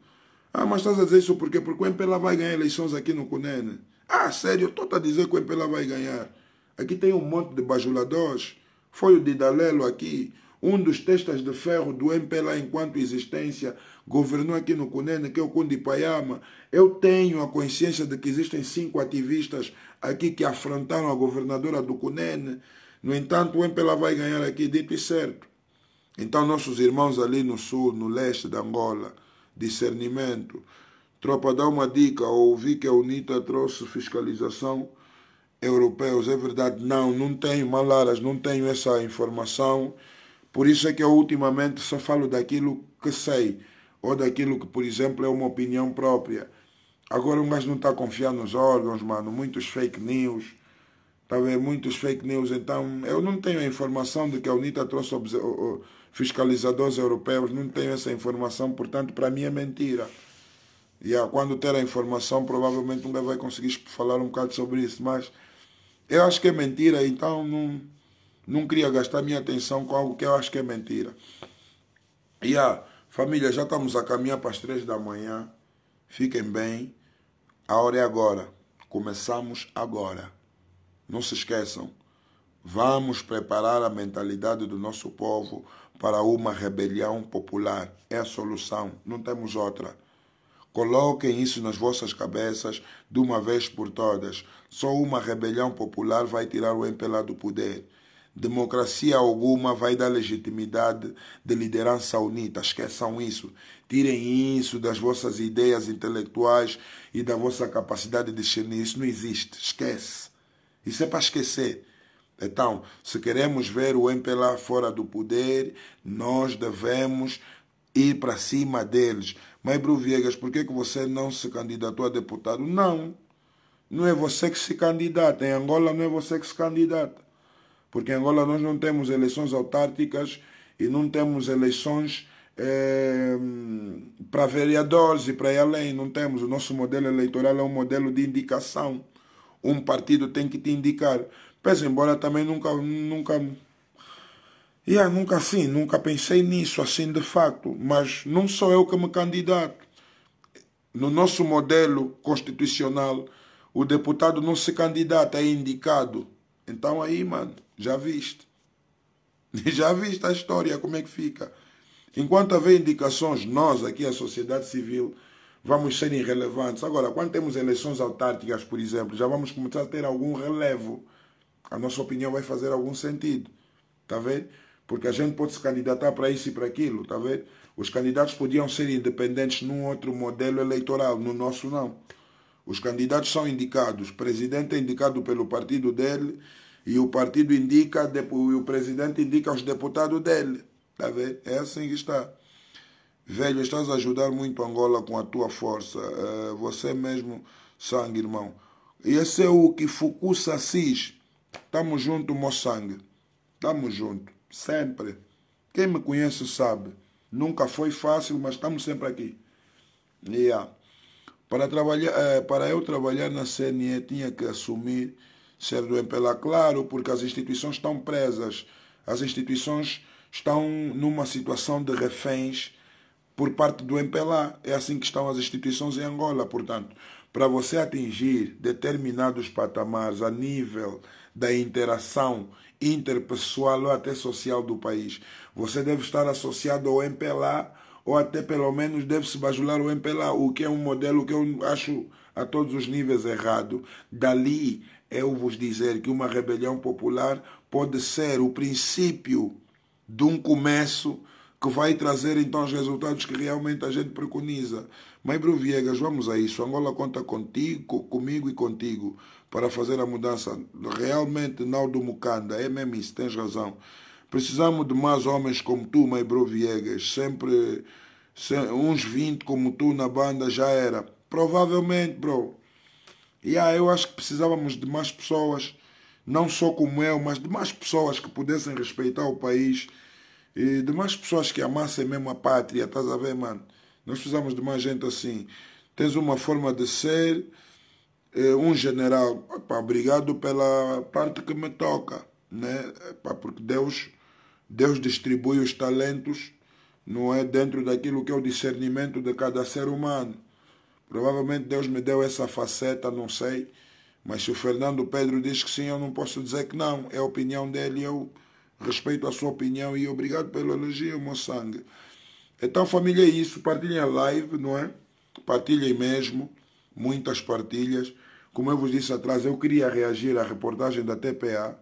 S1: Ah, mas estás a dizer isso por quê? Porque o MPLA vai ganhar eleições aqui no Cunene. Ah, sério, estou a dizer que o MPLA vai ganhar. Aqui tem um monte de bajuladores. Foi o Didalelo aqui, um dos testas de ferro do MPLA enquanto existência, governou aqui no Cunene, que é o Payama Eu tenho a consciência de que existem cinco ativistas aqui que afrontaram a governadora do Cunene. No entanto, o MPLA vai ganhar aqui, dito e certo. Então, nossos irmãos ali no sul, no leste da Angola, discernimento. Tropa, dá uma dica. Ouvi que a UNITA trouxe fiscalização europeus. É verdade, não, não tenho malaras, não tenho essa informação. Por isso é que eu ultimamente só falo daquilo que sei, ou daquilo que, por exemplo, é uma opinião própria. Agora um gajo não está a confiar nos órgãos, mano. Muitos fake news talvez muitos fake news. Então, eu não tenho a informação de que a UNITA trouxe fiscalizadores europeus, não tenho essa informação, portanto, para mim é mentira. E quando ter a informação, provavelmente nunca vai conseguir falar um bocado sobre isso, mas eu acho que é mentira, então não, não queria gastar minha atenção com algo que eu acho que é mentira. E a família, já estamos a caminhar para as três da manhã, fiquem bem, a hora é agora, começamos agora. Não se esqueçam, vamos preparar a mentalidade do nosso povo para uma rebelião popular. É a solução, não temos outra. Coloquem isso nas vossas cabeças de uma vez por todas. Só uma rebelião popular vai tirar o MPLA do poder. Democracia alguma vai dar legitimidade de liderança unida. Esqueçam isso. Tirem isso das vossas ideias intelectuais e da vossa capacidade de discernir. Isso não existe. Esquece. Isso é para esquecer. Então, se queremos ver o MPLA fora do poder, nós devemos ir para cima deles. Mas, Bru por que, que você não se candidatou a deputado? Não. Não é você que se candidata. Em Angola não é você que se candidata. Porque em Angola nós não temos eleições autárticas e não temos eleições é, eh, para vereadores e para ir além. Não temos. O nosso modelo eleitoral é um modelo de indicação um partido tem que te indicar. Pese embora também nunca, nunca, yeah, nunca assim, nunca pensei nisso assim de facto, mas não sou eu que me candidato. No nosso modelo constitucional, o deputado não se candidata, é indicado. Então aí, mano, já viste. Já viste a história, como é que fica. Enquanto haver indicações, nós aqui, a sociedade civil, vamos ser irrelevantes. Agora, quando temos eleições autárquicas, por exemplo, já vamos começar a ter algum relevo. A nossa opinião vai fazer algum sentido. Está vendo? Porque a gente pode se candidatar para isso e para aquilo. Está vendo? Os candidatos podiam ser independentes num outro modelo eleitoral, no nosso não. Os candidatos são indicados, o presidente é indicado pelo partido dele e o partido indica, e o presidente indica os deputados dele. Está vendo? É assim que está. Velho, estás a ajudar muito Angola com a tua força. Uh, você mesmo, sangue, irmão. E esse é o Kifuku Sassis. Tamo junto, mo sangue. Tamo junto. Sempre. Quem me conhece sabe. Nunca foi fácil, mas estamos sempre aqui. Yeah. Para, trabalhar, uh, para eu trabalhar na CNE, tinha que assumir ser do MPLA, claro, porque as instituições estão presas. As instituições estão numa situação de reféns por parte do MPLA. É assim que estão as instituições em Angola. Portanto, para você atingir determinados patamares a nível da interação interpessoal ou até social do país, você deve estar associado ao MPLA ou até pelo menos deve se bajular o MPLA, o que é um modelo que eu acho a todos os níveis errado. Dali eu vos dizer que uma rebelião popular pode ser o princípio de um começo que vai trazer então os resultados que realmente a gente preconiza. Maibro Viegas, vamos a isso. Angola conta contigo, comigo e contigo para fazer a mudança. Realmente, na do Mucanda, é mesmo isso, tens razão. Precisamos de mais homens como tu, Maibro Viegas. Sempre, uns 20 como tu na banda já era. Provavelmente, bro. E yeah, eu acho que precisávamos de mais pessoas, não só como eu, mas de mais pessoas que pudessem respeitar o país e de mais pessoas que amassem mesmo a pátria, estás a ver, mano? Nós precisamos de mais gente assim. Tens uma forma de ser eh, um general. Pá, obrigado pela parte que me toca, né? Pá, porque Deus, Deus distribui os talentos, não é? Dentro daquilo que é o discernimento de cada ser humano. Provavelmente Deus me deu essa faceta, não sei. Mas se o Fernando Pedro diz que sim, eu não posso dizer que não. É a opinião dele, eu respeito à sua opinião e obrigado pelo elogio, meu sangue. Então, família, é isso. Partilhem a live, não é? Partilhem mesmo. Muitas partilhas. Como eu vos disse atrás, eu queria reagir à reportagem da TPA.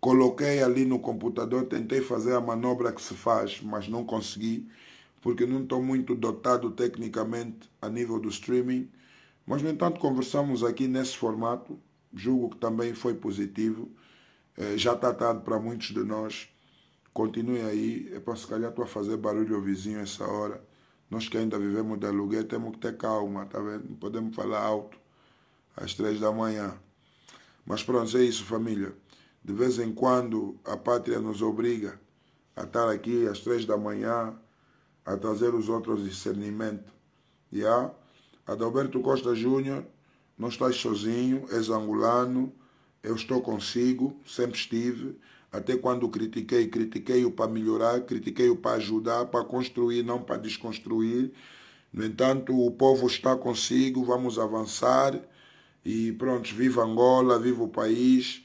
S1: Coloquei ali no computador, tentei fazer a manobra que se faz, mas não consegui, porque não estou muito dotado tecnicamente a nível do streaming. Mas, no entanto, conversamos aqui nesse formato. Julgo que também foi positivo. É, já está tarde para muitos de nós. Continue aí. É para se calhar tu a fazer barulho ao vizinho essa hora. Nós que ainda vivemos de aluguel temos que ter calma, tá vendo? Não podemos falar alto às três da manhã. Mas pronto, é isso, família. De vez em quando a pátria nos obriga a estar aqui às três da manhã a trazer os outros discernimento. Yeah? Adalberto Costa Júnior, não estás sozinho, és angolano eu estou consigo, sempre estive. Até quando critiquei, critiquei-o para melhorar, critiquei-o para ajudar, para construir, não para desconstruir. No entanto, o povo está consigo, vamos avançar. E pronto, viva Angola, viva o país.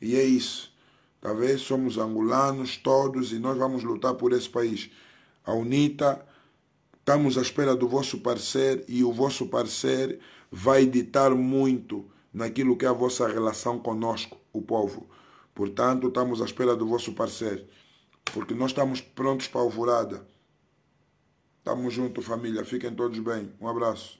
S1: E é isso. Talvez somos angolanos todos e nós vamos lutar por esse país. A UNITA, estamos à espera do vosso parecer e o vosso parecer vai ditar muito naquilo que é a vossa relação conosco, o povo. Portanto, estamos à espera do vosso parceiro, porque nós estamos prontos para a alvorada. Estamos juntos, família. Fiquem todos bem. Um abraço.